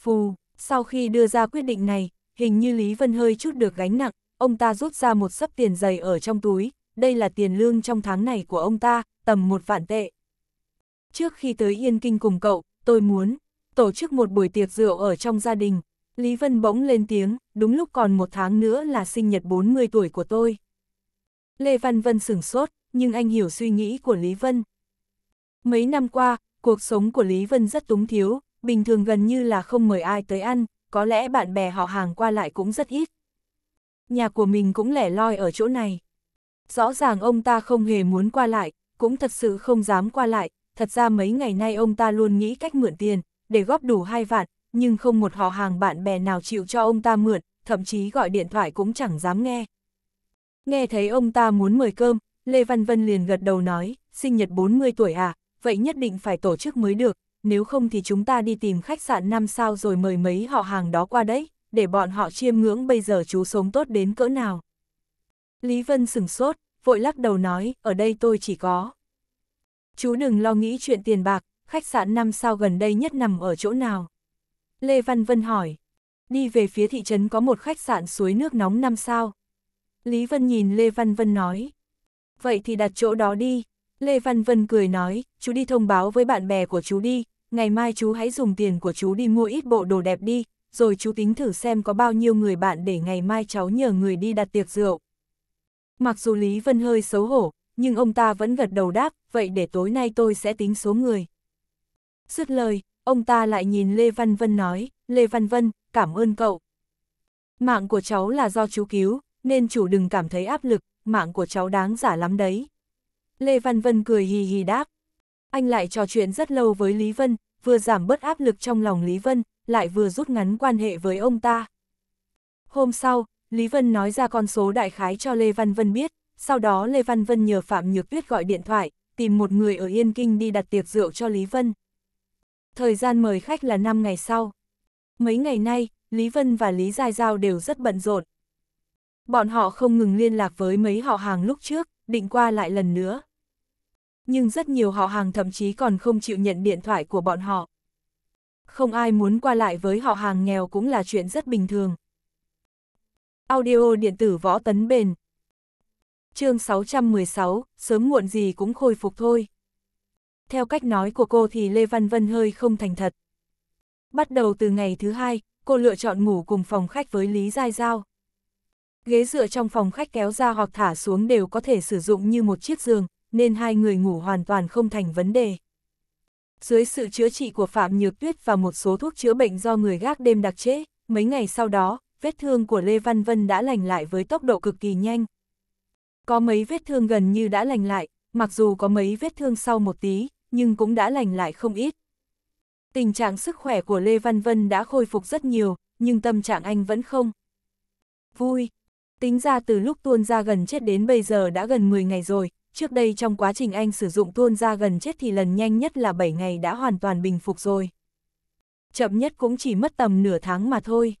Phù, sau khi đưa ra quyết định này, hình như Lý Vân hơi chút được gánh nặng, ông ta rút ra một sấp tiền dày ở trong túi, đây là tiền lương trong tháng này của ông ta, tầm một vạn tệ. Trước khi tới Yên Kinh cùng cậu, tôi muốn, tổ chức một buổi tiệc rượu ở trong gia đình, Lý Vân bỗng lên tiếng, đúng lúc còn một tháng nữa là sinh nhật 40 tuổi của tôi. Lê Văn Vân sửng sốt, nhưng anh hiểu suy nghĩ của Lý Vân. Mấy năm qua, cuộc sống của Lý Vân rất túng thiếu, bình thường gần như là không mời ai tới ăn, có lẽ bạn bè họ hàng qua lại cũng rất ít. Nhà của mình cũng lẻ loi ở chỗ này. Rõ ràng ông ta không hề muốn qua lại, cũng thật sự không dám qua lại, thật ra mấy ngày nay ông ta luôn nghĩ cách mượn tiền, để góp đủ hai vạn, nhưng không một họ hàng bạn bè nào chịu cho ông ta mượn, thậm chí gọi điện thoại cũng chẳng dám nghe. Nghe thấy ông ta muốn mời cơm, Lê Văn Vân liền gật đầu nói, sinh nhật 40 tuổi à, vậy nhất định phải tổ chức mới được, nếu không thì chúng ta đi tìm khách sạn 5 sao rồi mời mấy họ hàng đó qua đấy, để bọn họ chiêm ngưỡng bây giờ chú sống tốt đến cỡ nào. Lý Vân sừng sốt, vội lắc đầu nói, ở đây tôi chỉ có. Chú đừng lo nghĩ chuyện tiền bạc, khách sạn năm sao gần đây nhất nằm ở chỗ nào? Lê Văn Vân hỏi. Đi về phía thị trấn có một khách sạn suối nước nóng năm sao. Lý Vân nhìn Lê Văn Vân nói. Vậy thì đặt chỗ đó đi. Lê Văn Vân cười nói, chú đi thông báo với bạn bè của chú đi, ngày mai chú hãy dùng tiền của chú đi mua ít bộ đồ đẹp đi, rồi chú tính thử xem có bao nhiêu người bạn để ngày mai cháu nhờ người đi đặt tiệc rượu. Mặc dù Lý Vân hơi xấu hổ, nhưng ông ta vẫn gật đầu đáp, vậy để tối nay tôi sẽ tính số người. Dứt lời, ông ta lại nhìn Lê Văn Vân nói, Lê Văn Vân, cảm ơn cậu. Mạng của cháu là do chú cứu, nên chủ đừng cảm thấy áp lực, mạng của cháu đáng giả lắm đấy. Lê Văn Vân cười hì hì đáp. Anh lại trò chuyện rất lâu với Lý Vân, vừa giảm bớt áp lực trong lòng Lý Vân, lại vừa rút ngắn quan hệ với ông ta. Hôm sau, Lý Vân nói ra con số đại khái cho Lê Văn Vân biết, sau đó Lê Văn Vân nhờ Phạm Nhược Tuyết gọi điện thoại, tìm một người ở Yên Kinh đi đặt tiệc rượu cho Lý Vân. Thời gian mời khách là 5 ngày sau. Mấy ngày nay, Lý Vân và Lý Giai Giao đều rất bận rộn. Bọn họ không ngừng liên lạc với mấy họ hàng lúc trước, định qua lại lần nữa. Nhưng rất nhiều họ hàng thậm chí còn không chịu nhận điện thoại của bọn họ. Không ai muốn qua lại với họ hàng nghèo cũng là chuyện rất bình thường. Audio điện tử võ tấn bền. Chương 616, sớm muộn gì cũng khôi phục thôi theo cách nói của cô thì Lê Văn Vân hơi không thành thật. Bắt đầu từ ngày thứ hai, cô lựa chọn ngủ cùng phòng khách với Lý Giai Giao. Ghế dựa trong phòng khách kéo ra hoặc thả xuống đều có thể sử dụng như một chiếc giường, nên hai người ngủ hoàn toàn không thành vấn đề. Dưới sự chữa trị của Phạm Nhược Tuyết và một số thuốc chữa bệnh do người gác đêm đặc chế, mấy ngày sau đó, vết thương của Lê Văn Vân đã lành lại với tốc độ cực kỳ nhanh. Có mấy vết thương gần như đã lành lại, mặc dù có mấy vết thương sau một tí, nhưng cũng đã lành lại không ít. Tình trạng sức khỏe của Lê Văn Vân đã khôi phục rất nhiều, nhưng tâm trạng anh vẫn không. Vui. Tính ra từ lúc tuôn ra gần chết đến bây giờ đã gần 10 ngày rồi, trước đây trong quá trình anh sử dụng tuôn ra gần chết thì lần nhanh nhất là 7 ngày đã hoàn toàn bình phục rồi. Chậm nhất cũng chỉ mất tầm nửa tháng mà thôi.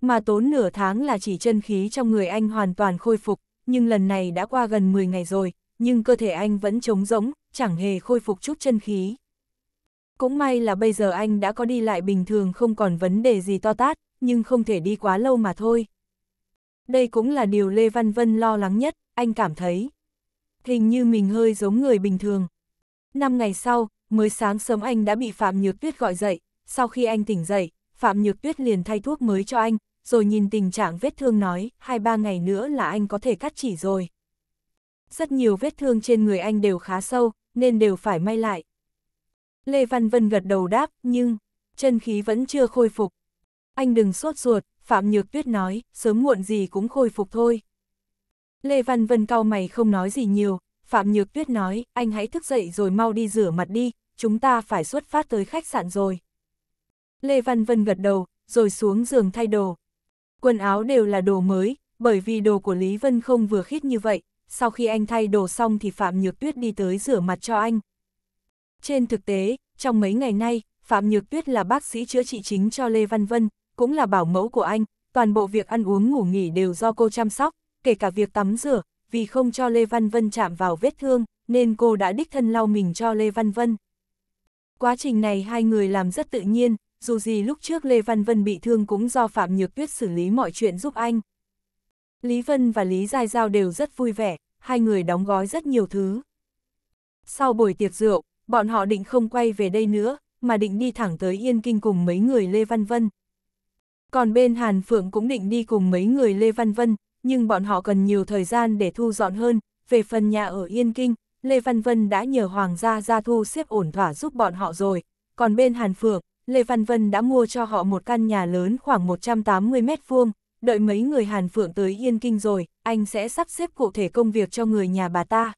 Mà tốn nửa tháng là chỉ chân khí trong người anh hoàn toàn khôi phục, nhưng lần này đã qua gần 10 ngày rồi, nhưng cơ thể anh vẫn trống rỗng, chẳng hề khôi phục chút chân khí. Cũng may là bây giờ anh đã có đi lại bình thường không còn vấn đề gì to tát, nhưng không thể đi quá lâu mà thôi. Đây cũng là điều Lê Văn Vân lo lắng nhất, anh cảm thấy. Hình như mình hơi giống người bình thường. Năm ngày sau, mới sáng sớm anh đã bị Phạm Nhược Tuyết gọi dậy, sau khi anh tỉnh dậy, Phạm Nhược Tuyết liền thay thuốc mới cho anh, rồi nhìn tình trạng vết thương nói, hai ba ngày nữa là anh có thể cắt chỉ rồi. Rất nhiều vết thương trên người anh đều khá sâu, nên đều phải may lại. Lê Văn Vân gật đầu đáp, nhưng, chân khí vẫn chưa khôi phục. Anh đừng sốt ruột, Phạm Nhược Tuyết nói, sớm muộn gì cũng khôi phục thôi. Lê Văn Vân cau mày không nói gì nhiều, Phạm Nhược Tuyết nói, anh hãy thức dậy rồi mau đi rửa mặt đi, chúng ta phải xuất phát tới khách sạn rồi. Lê Văn Vân gật đầu, rồi xuống giường thay đồ. Quần áo đều là đồ mới, bởi vì đồ của Lý Vân không vừa khít như vậy, sau khi anh thay đồ xong thì Phạm Nhược Tuyết đi tới rửa mặt cho anh. Trên thực tế, trong mấy ngày nay, Phạm Nhược Tuyết là bác sĩ chữa trị chính cho Lê Văn Vân, cũng là bảo mẫu của anh, toàn bộ việc ăn uống ngủ nghỉ đều do cô chăm sóc, kể cả việc tắm rửa, vì không cho Lê Văn Vân chạm vào vết thương, nên cô đã đích thân lau mình cho Lê Văn Vân. Quá trình này hai người làm rất tự nhiên, dù gì lúc trước Lê Văn Vân bị thương cũng do Phạm Nhược Tuyết xử lý mọi chuyện giúp anh. Lý Vân và Lý Giai Giao đều rất vui vẻ, hai người đóng gói rất nhiều thứ. Sau buổi tiệc rượu, bọn họ định không quay về đây nữa, mà định đi thẳng tới Yên Kinh cùng mấy người Lê Văn Vân. Còn bên Hàn Phượng cũng định đi cùng mấy người Lê Văn Vân, nhưng bọn họ cần nhiều thời gian để thu dọn hơn. Về phần nhà ở Yên Kinh, Lê Văn Vân đã nhờ Hoàng gia ra thu xếp ổn thỏa giúp bọn họ rồi. Còn bên Hàn Phượng, Lê Văn Vân đã mua cho họ một căn nhà lớn khoảng 180 mét vuông, đợi mấy người Hàn Phượng tới Yên Kinh rồi, anh sẽ sắp xếp cụ thể công việc cho người nhà bà ta.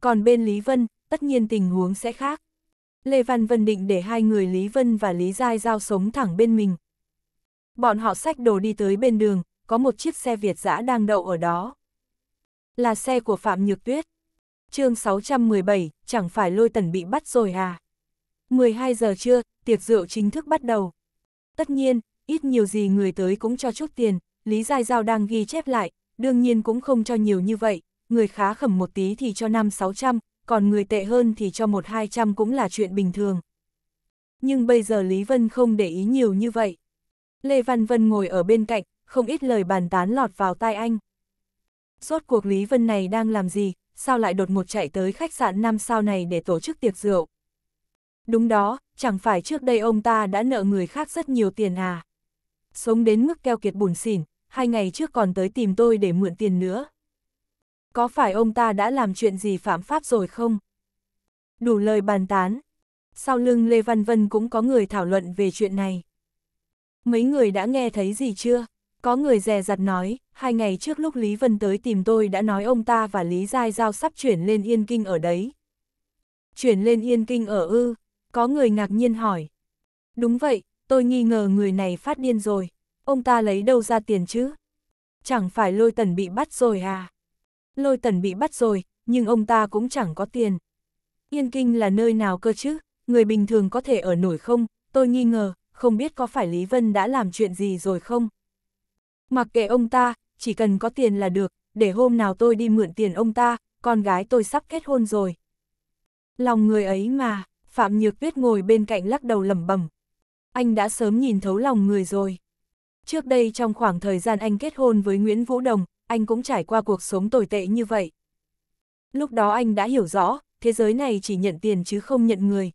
Còn bên Lý Vân, tất nhiên tình huống sẽ khác. Lê Văn Vân định để hai người Lý Vân và Lý Giai giao sống thẳng bên mình. Bọn họ xách đồ đi tới bên đường, có một chiếc xe Việt dã đang đậu ở đó. Là xe của Phạm Nhược Tuyết. chương 617, chẳng phải lôi tần bị bắt rồi à? 12 giờ trưa, tiệc rượu chính thức bắt đầu. Tất nhiên, ít nhiều gì người tới cũng cho chút tiền, Lý Giai Giao đang ghi chép lại, đương nhiên cũng không cho nhiều như vậy, người khá khẩm một tí thì cho 5-600, còn người tệ hơn thì cho 1-200 cũng là chuyện bình thường. Nhưng bây giờ Lý Vân không để ý nhiều như vậy. Lê Văn Vân ngồi ở bên cạnh, không ít lời bàn tán lọt vào tai anh. Rốt cuộc Lý Vân này đang làm gì, sao lại đột một chạy tới khách sạn 5 sao này để tổ chức tiệc rượu. Đúng đó, chẳng phải trước đây ông ta đã nợ người khác rất nhiều tiền à sống đến mức keo kiệt bùn xỉn, hai ngày trước còn tới tìm tôi để mượn tiền nữa. Có phải ông ta đã làm chuyện gì phạm pháp rồi không? Đủ lời bàn tán. Sau lưng Lê Văn Vân cũng có người thảo luận về chuyện này. Mấy người đã nghe thấy gì chưa? Có người dè dặt nói, hai ngày trước lúc Lý Vân tới tìm tôi đã nói ông ta và Lý Giai Giao sắp chuyển lên Yên Kinh ở đấy. Chuyển lên Yên Kinh ở ư, có người ngạc nhiên hỏi. Đúng vậy, tôi nghi ngờ người này phát điên rồi, ông ta lấy đâu ra tiền chứ? Chẳng phải lôi tần bị bắt rồi à? Lôi tần bị bắt rồi, nhưng ông ta cũng chẳng có tiền. Yên Kinh là nơi nào cơ chứ, người bình thường có thể ở nổi không, tôi nghi ngờ, không biết có phải Lý Vân đã làm chuyện gì rồi không? Mặc kệ ông ta, chỉ cần có tiền là được, để hôm nào tôi đi mượn tiền ông ta, con gái tôi sắp kết hôn rồi. Lòng người ấy mà, Phạm Nhược Tuyết ngồi bên cạnh lắc đầu lẩm bẩm, anh đã sớm nhìn thấu lòng người rồi. Trước đây trong khoảng thời gian anh kết hôn với Nguyễn Vũ Đồng, anh cũng trải qua cuộc sống tồi tệ như vậy. Lúc đó anh đã hiểu rõ, thế giới này chỉ nhận tiền chứ không nhận người.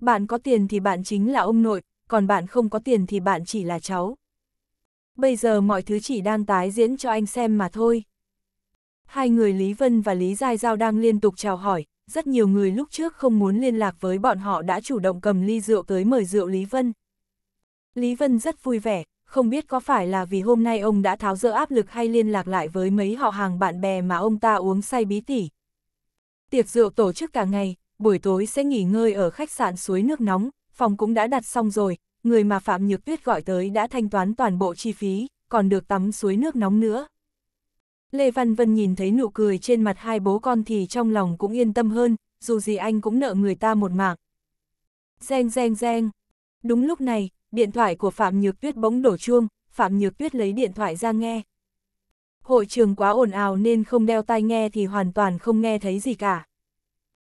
Bạn có tiền thì bạn chính là ông nội, còn bạn không có tiền thì bạn chỉ là cháu. Bây giờ mọi thứ chỉ đang tái diễn cho anh xem mà thôi. Hai người Lý Vân và Lý Giai Giao đang liên tục chào hỏi, rất nhiều người lúc trước không muốn liên lạc với bọn họ đã chủ động cầm ly rượu tới mời rượu Lý Vân. Lý Vân rất vui vẻ, không biết có phải là vì hôm nay ông đã tháo dỡ áp lực hay liên lạc lại với mấy họ hàng bạn bè mà ông ta uống say bí tỉ. Tiệc rượu tổ chức cả ngày, buổi tối sẽ nghỉ ngơi ở khách sạn suối nước nóng, phòng cũng đã đặt xong rồi, người mà Phạm Nhược Tuyết gọi tới đã thanh toán toàn bộ chi phí, còn được tắm suối nước nóng nữa. Lê Văn Vân nhìn thấy nụ cười trên mặt hai bố con thì trong lòng cũng yên tâm hơn, dù gì anh cũng nợ người ta một mạng. Reng reng reng. Đúng lúc này, điện thoại của Phạm Nhược Tuyết bỗng đổ chuông, Phạm Nhược Tuyết lấy điện thoại ra nghe. Hội trường quá ồn ào nên không đeo tai nghe thì hoàn toàn không nghe thấy gì cả.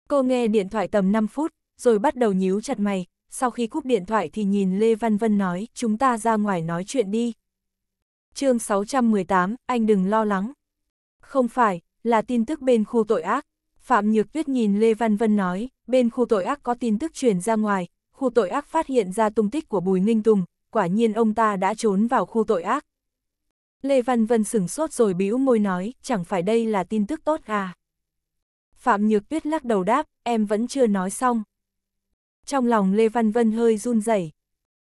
Cô nghe điện thoại tầm 5 phút, rồi bắt đầu nhíu chặt mày, sau khi cúp điện thoại thì nhìn Lê Văn Vân nói, chúng ta ra ngoài nói chuyện đi. chương 618, anh đừng lo lắng. Không phải, là tin tức bên khu tội ác. Phạm Nhược Tuyết nhìn Lê Văn Vân nói, bên khu tội ác có tin tức truyền ra ngoài, khu tội ác phát hiện ra tung tích của Bùi Ninh Tùng, quả nhiên ông ta đã trốn vào khu tội ác. Lê Văn Vân sửng sốt rồi bĩu môi nói, chẳng phải đây là tin tức tốt à. Phạm Nhược Tuyết lắc đầu đáp, em vẫn chưa nói xong. Trong lòng Lê Văn Vân hơi run rẩy.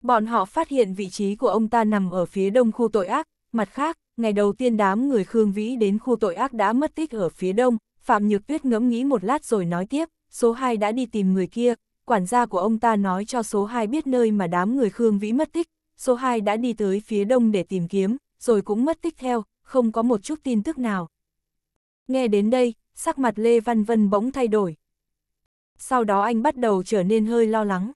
Bọn họ phát hiện vị trí của ông ta nằm ở phía đông khu tội ác, mặt khác, ngày đầu tiên đám người Khương Vĩ đến khu tội ác đã mất tích ở phía đông, Phạm Nhược Tuyết ngẫm nghĩ một lát rồi nói tiếp, số 2 đã đi tìm người kia, quản gia của ông ta nói cho số 2 biết nơi mà đám người Khương Vĩ mất tích, số 2 đã đi tới phía đông để tìm kiếm, rồi cũng mất tích theo, không có một chút tin tức nào. Nghe đến đây, sắc mặt Lê Văn Vân bỗng thay đổi. Sau đó anh bắt đầu trở nên hơi lo lắng.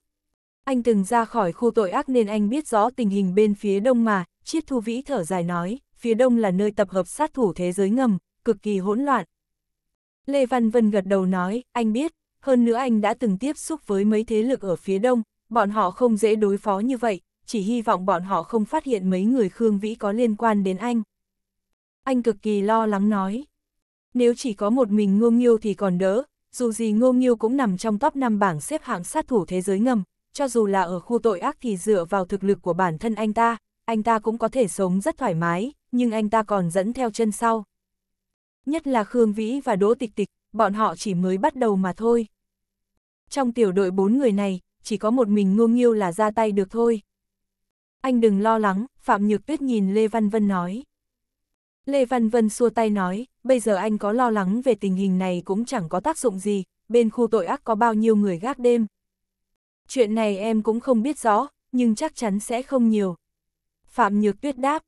Anh từng ra khỏi khu tội ác nên anh biết rõ tình hình bên phía đông mà, Chiết Thu Vĩ thở dài nói phía đông là nơi tập hợp sát thủ thế giới ngầm, cực kỳ hỗn loạn. Lê Văn Vân gật đầu nói, anh biết, hơn nữa anh đã từng tiếp xúc với mấy thế lực ở phía đông, bọn họ không dễ đối phó như vậy, chỉ hy vọng bọn họ không phát hiện mấy người Khương Vĩ có liên quan đến anh. Anh cực kỳ lo lắng nói, nếu chỉ có một mình Ngô Nghiêu thì còn đỡ, dù gì Ngô Nghiêu cũng nằm trong top 5 bảng xếp hạng sát thủ thế giới ngầm, cho dù là ở khu tội ác thì dựa vào thực lực của bản thân anh ta, anh ta cũng có thể sống rất thoải mái, nhưng anh ta còn dẫn theo chân sau. Nhất là Khương Vĩ và Đỗ Tịch Tịch, bọn họ chỉ mới bắt đầu mà thôi. Trong tiểu đội bốn người này, chỉ có một mình ngô nghiêu là ra tay được thôi. Anh đừng lo lắng, Phạm Nhược Tuyết nhìn Lê Văn Vân nói. Lê Văn Vân xua tay nói, bây giờ anh có lo lắng về tình hình này cũng chẳng có tác dụng gì, bên khu tội ác có bao nhiêu người gác đêm. Chuyện này em cũng không biết rõ, nhưng chắc chắn sẽ không nhiều. Phạm Nhược Tuyết đáp,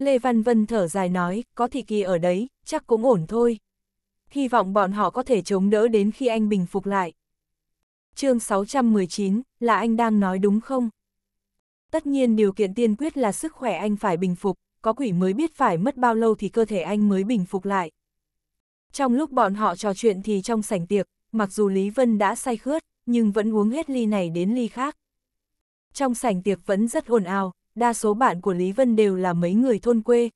Lê Văn Vân thở dài nói, có thị kỳ ở đấy, chắc cũng ổn thôi. Hy vọng bọn họ có thể chống đỡ đến khi anh bình phục lại. chương 619, là anh đang nói đúng không? Tất nhiên điều kiện tiên quyết là sức khỏe anh phải bình phục, có quỷ mới biết phải mất bao lâu thì cơ thể anh mới bình phục lại. Trong lúc bọn họ trò chuyện thì trong sảnh tiệc, mặc dù Lý Vân đã say khướt, nhưng vẫn uống hết ly này đến ly khác. Trong sảnh tiệc vẫn rất ồn ào, đa số bạn của Lý Vân đều là mấy người thôn quê.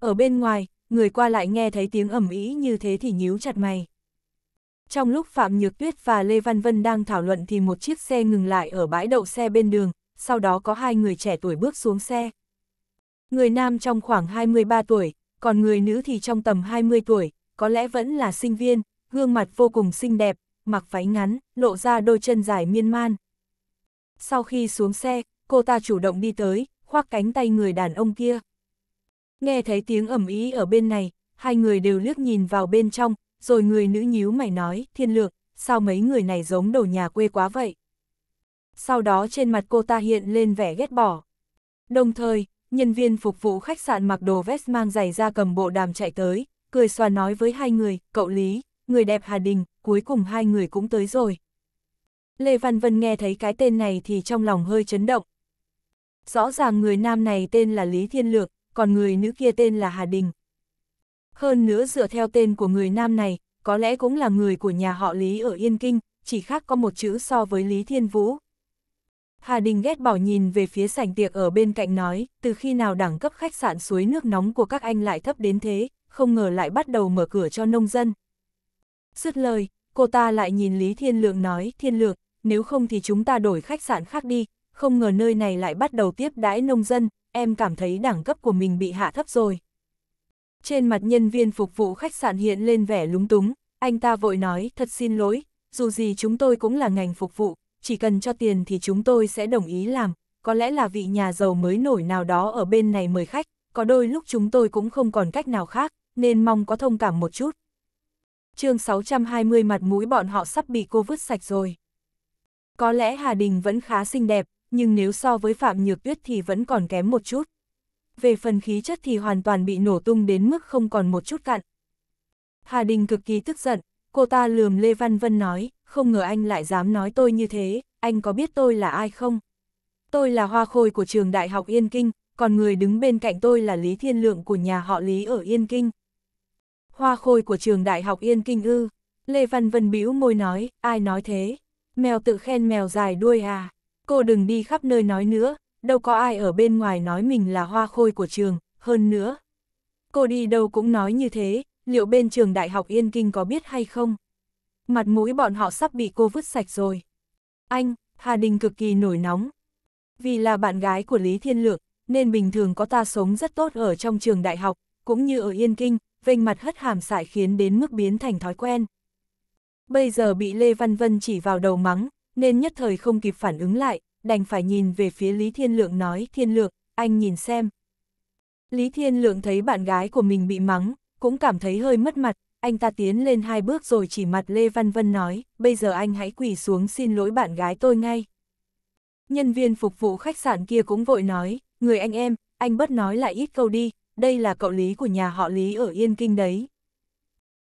Ở bên ngoài, người qua lại nghe thấy tiếng ẩm ý như thế thì nhíu chặt mày. Trong lúc Phạm Nhược Tuyết và Lê Văn Vân đang thảo luận thì một chiếc xe ngừng lại ở bãi đậu xe bên đường, sau đó có hai người trẻ tuổi bước xuống xe. Người nam trong khoảng 23 tuổi, còn người nữ thì trong tầm 20 tuổi, có lẽ vẫn là sinh viên, gương mặt vô cùng xinh đẹp, mặc váy ngắn, lộ ra đôi chân dài miên man. Sau khi xuống xe, cô ta chủ động đi tới, khoác cánh tay người đàn ông kia. Nghe thấy tiếng ẩm ý ở bên này, hai người đều liếc nhìn vào bên trong, rồi người nữ nhíu mày nói, thiên lược, sao mấy người này giống đầu nhà quê quá vậy? Sau đó trên mặt cô ta hiện lên vẻ ghét bỏ. Đồng thời, nhân viên phục vụ khách sạn mặc đồ vest mang giày ra cầm bộ đàm chạy tới, cười xòa nói với hai người, cậu Lý, người đẹp Hà Đình, cuối cùng hai người cũng tới rồi. Lê Văn Vân nghe thấy cái tên này thì trong lòng hơi chấn động, rõ ràng người nam này tên là Lý Thiên Lược, còn người nữ kia tên là Hà Đình. Hơn nữa dựa theo tên của người nam này, có lẽ cũng là người của nhà họ Lý ở Yên Kinh, chỉ khác có một chữ so với Lý Thiên Vũ. Hà Đình ghét bỏ nhìn về phía sảnh tiệc ở bên cạnh nói, từ khi nào đẳng cấp khách sạn suối nước nóng của các anh lại thấp đến thế, không ngờ lại bắt đầu mở cửa cho nông dân. Dứt lời, cô ta lại nhìn Lý Thiên Lượng nói, Thiên Lượng, nếu không thì chúng ta đổi khách sạn khác đi, không ngờ nơi này lại bắt đầu tiếp đãi nông dân, em cảm thấy đẳng cấp của mình bị hạ thấp rồi. Trên mặt nhân viên phục vụ khách sạn hiện lên vẻ lúng túng, anh ta vội nói thật xin lỗi, dù gì chúng tôi cũng là ngành phục vụ, chỉ cần cho tiền thì chúng tôi sẽ đồng ý làm, có lẽ là vị nhà giàu mới nổi nào đó ở bên này mời khách, có đôi lúc chúng tôi cũng không còn cách nào khác, nên mong có thông cảm một chút. chương 620 mặt mũi bọn họ sắp bị cô vứt sạch rồi. Có lẽ Hà Đình vẫn khá xinh đẹp, nhưng nếu so với Phạm Nhược Tuyết thì vẫn còn kém một chút. Về phần khí chất thì hoàn toàn bị nổ tung đến mức không còn một chút cặn. Hà Đình cực kỳ tức giận, cô ta lườm Lê Văn Vân nói, không ngờ anh lại dám nói tôi như thế, anh có biết tôi là ai không? Tôi là hoa khôi của trường Đại học Yên Kinh, còn người đứng bên cạnh tôi là Lý Thiên Lượng của nhà họ Lý ở Yên Kinh. Hoa khôi của trường Đại học Yên Kinh ư, Lê Văn Vân bĩu môi nói, ai nói thế? Mèo tự khen mèo dài đuôi à? cô đừng đi khắp nơi nói nữa, đâu có ai ở bên ngoài nói mình là hoa khôi của trường, hơn nữa. Cô đi đâu cũng nói như thế, liệu bên trường đại học Yên Kinh có biết hay không? Mặt mũi bọn họ sắp bị cô vứt sạch rồi. Anh, Hà Đình cực kỳ nổi nóng. Vì là bạn gái của Lý Thiên Lượng, nên bình thường có ta sống rất tốt ở trong trường đại học, cũng như ở Yên Kinh, vênh mặt hất hàm sải khiến đến mức biến thành thói quen. Bây giờ bị Lê Văn Vân chỉ vào đầu mắng, nên nhất thời không kịp phản ứng lại, đành phải nhìn về phía Lý Thiên Lượng nói Thiên Lượng, anh nhìn xem. Lý Thiên Lượng thấy bạn gái của mình bị mắng, cũng cảm thấy hơi mất mặt, anh ta tiến lên hai bước rồi chỉ mặt Lê Văn Vân nói, bây giờ anh hãy quỳ xuống xin lỗi bạn gái tôi ngay. Nhân viên phục vụ khách sạn kia cũng vội nói, người anh em, anh bớt nói lại ít câu đi, đây là cậu Lý của nhà họ Lý ở Yên Kinh đấy.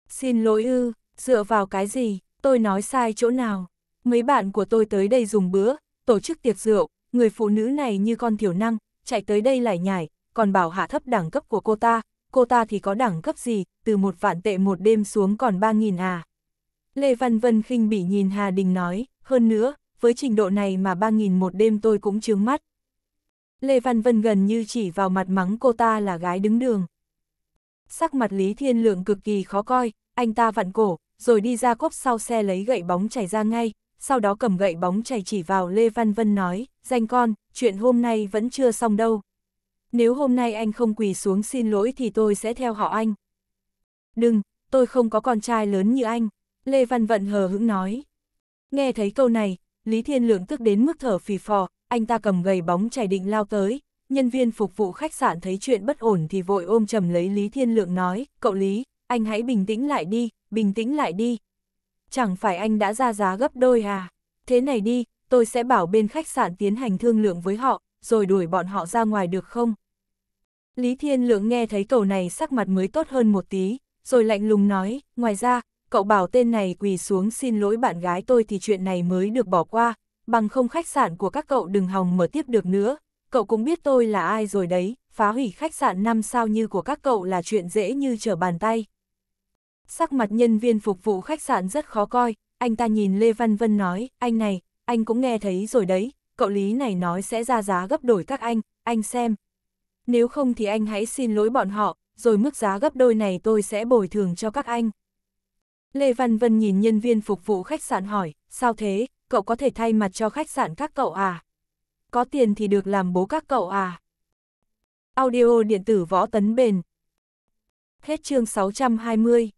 Xin lỗi ư, dựa vào cái gì, tôi nói sai chỗ nào mấy bạn của tôi tới đây dùng bữa, tổ chức tiệc rượu, người phụ nữ này như con thiểu năng, chạy tới đây lải nhải, còn bảo hạ thấp đẳng cấp của cô ta, cô ta thì có đẳng cấp gì, từ một vạn tệ một đêm xuống còn ba nghìn à. Lê Văn Vân khinh bỉ nhìn Hà Đình nói, hơn nữa, với trình độ này mà ba nghìn một đêm tôi cũng chướng mắt. Lê Văn Vân gần như chỉ vào mặt mắng cô ta là gái đứng đường. Sắc mặt Lý Thiên Lượng cực kỳ khó coi, anh ta vặn cổ, rồi đi ra cốp sau xe lấy gậy bóng chảy ra ngay, sau đó cầm gậy bóng chày chỉ vào Lê Văn Vân nói, danh con, chuyện hôm nay vẫn chưa xong đâu. Nếu hôm nay anh không quỳ xuống xin lỗi thì tôi sẽ theo họ anh. Đừng, tôi không có con trai lớn như anh, Lê Văn Vận hờ hững nói. Nghe thấy câu này, Lý Thiên Lượng tức đến mức thở phì phò, anh ta cầm gầy bóng chảy định lao tới, nhân viên phục vụ khách sạn thấy chuyện bất ổn thì vội ôm chầm lấy Lý Thiên Lượng nói, cậu Lý, anh hãy bình tĩnh lại đi, bình tĩnh lại đi, chẳng phải anh đã ra giá gấp đôi à? Thế này đi, tôi sẽ bảo bên khách sạn tiến hành thương lượng với họ, rồi đuổi bọn họ ra ngoài được không? Lý Thiên Lượng nghe thấy cầu này sắc mặt mới tốt hơn một tí, rồi lạnh lùng nói, ngoài ra, cậu bảo tên này quỳ xuống xin lỗi bạn gái tôi thì chuyện này mới được bỏ qua, bằng không khách sạn của các cậu đừng hòng mở tiếp được nữa, cậu cũng biết tôi là ai rồi đấy, phá hủy khách sạn năm sao như của các cậu là chuyện dễ như trở bàn tay. Sắc mặt nhân viên phục vụ khách sạn rất khó coi, anh ta nhìn Lê Văn Vân nói, anh này, anh cũng nghe thấy rồi đấy, cậu Lý này nói sẽ ra giá gấp đổi các anh, anh xem. Nếu không thì anh hãy xin lỗi bọn họ, rồi mức giá gấp đôi này tôi sẽ bồi thường cho các anh. Lê Văn Vân nhìn nhân viên phục vụ khách sạn hỏi, sao thế, cậu có thể thay mặt cho khách sạn các cậu à? Có tiền thì được làm bố các cậu à? Audio điện tử võ tấn bền. Hết chương 620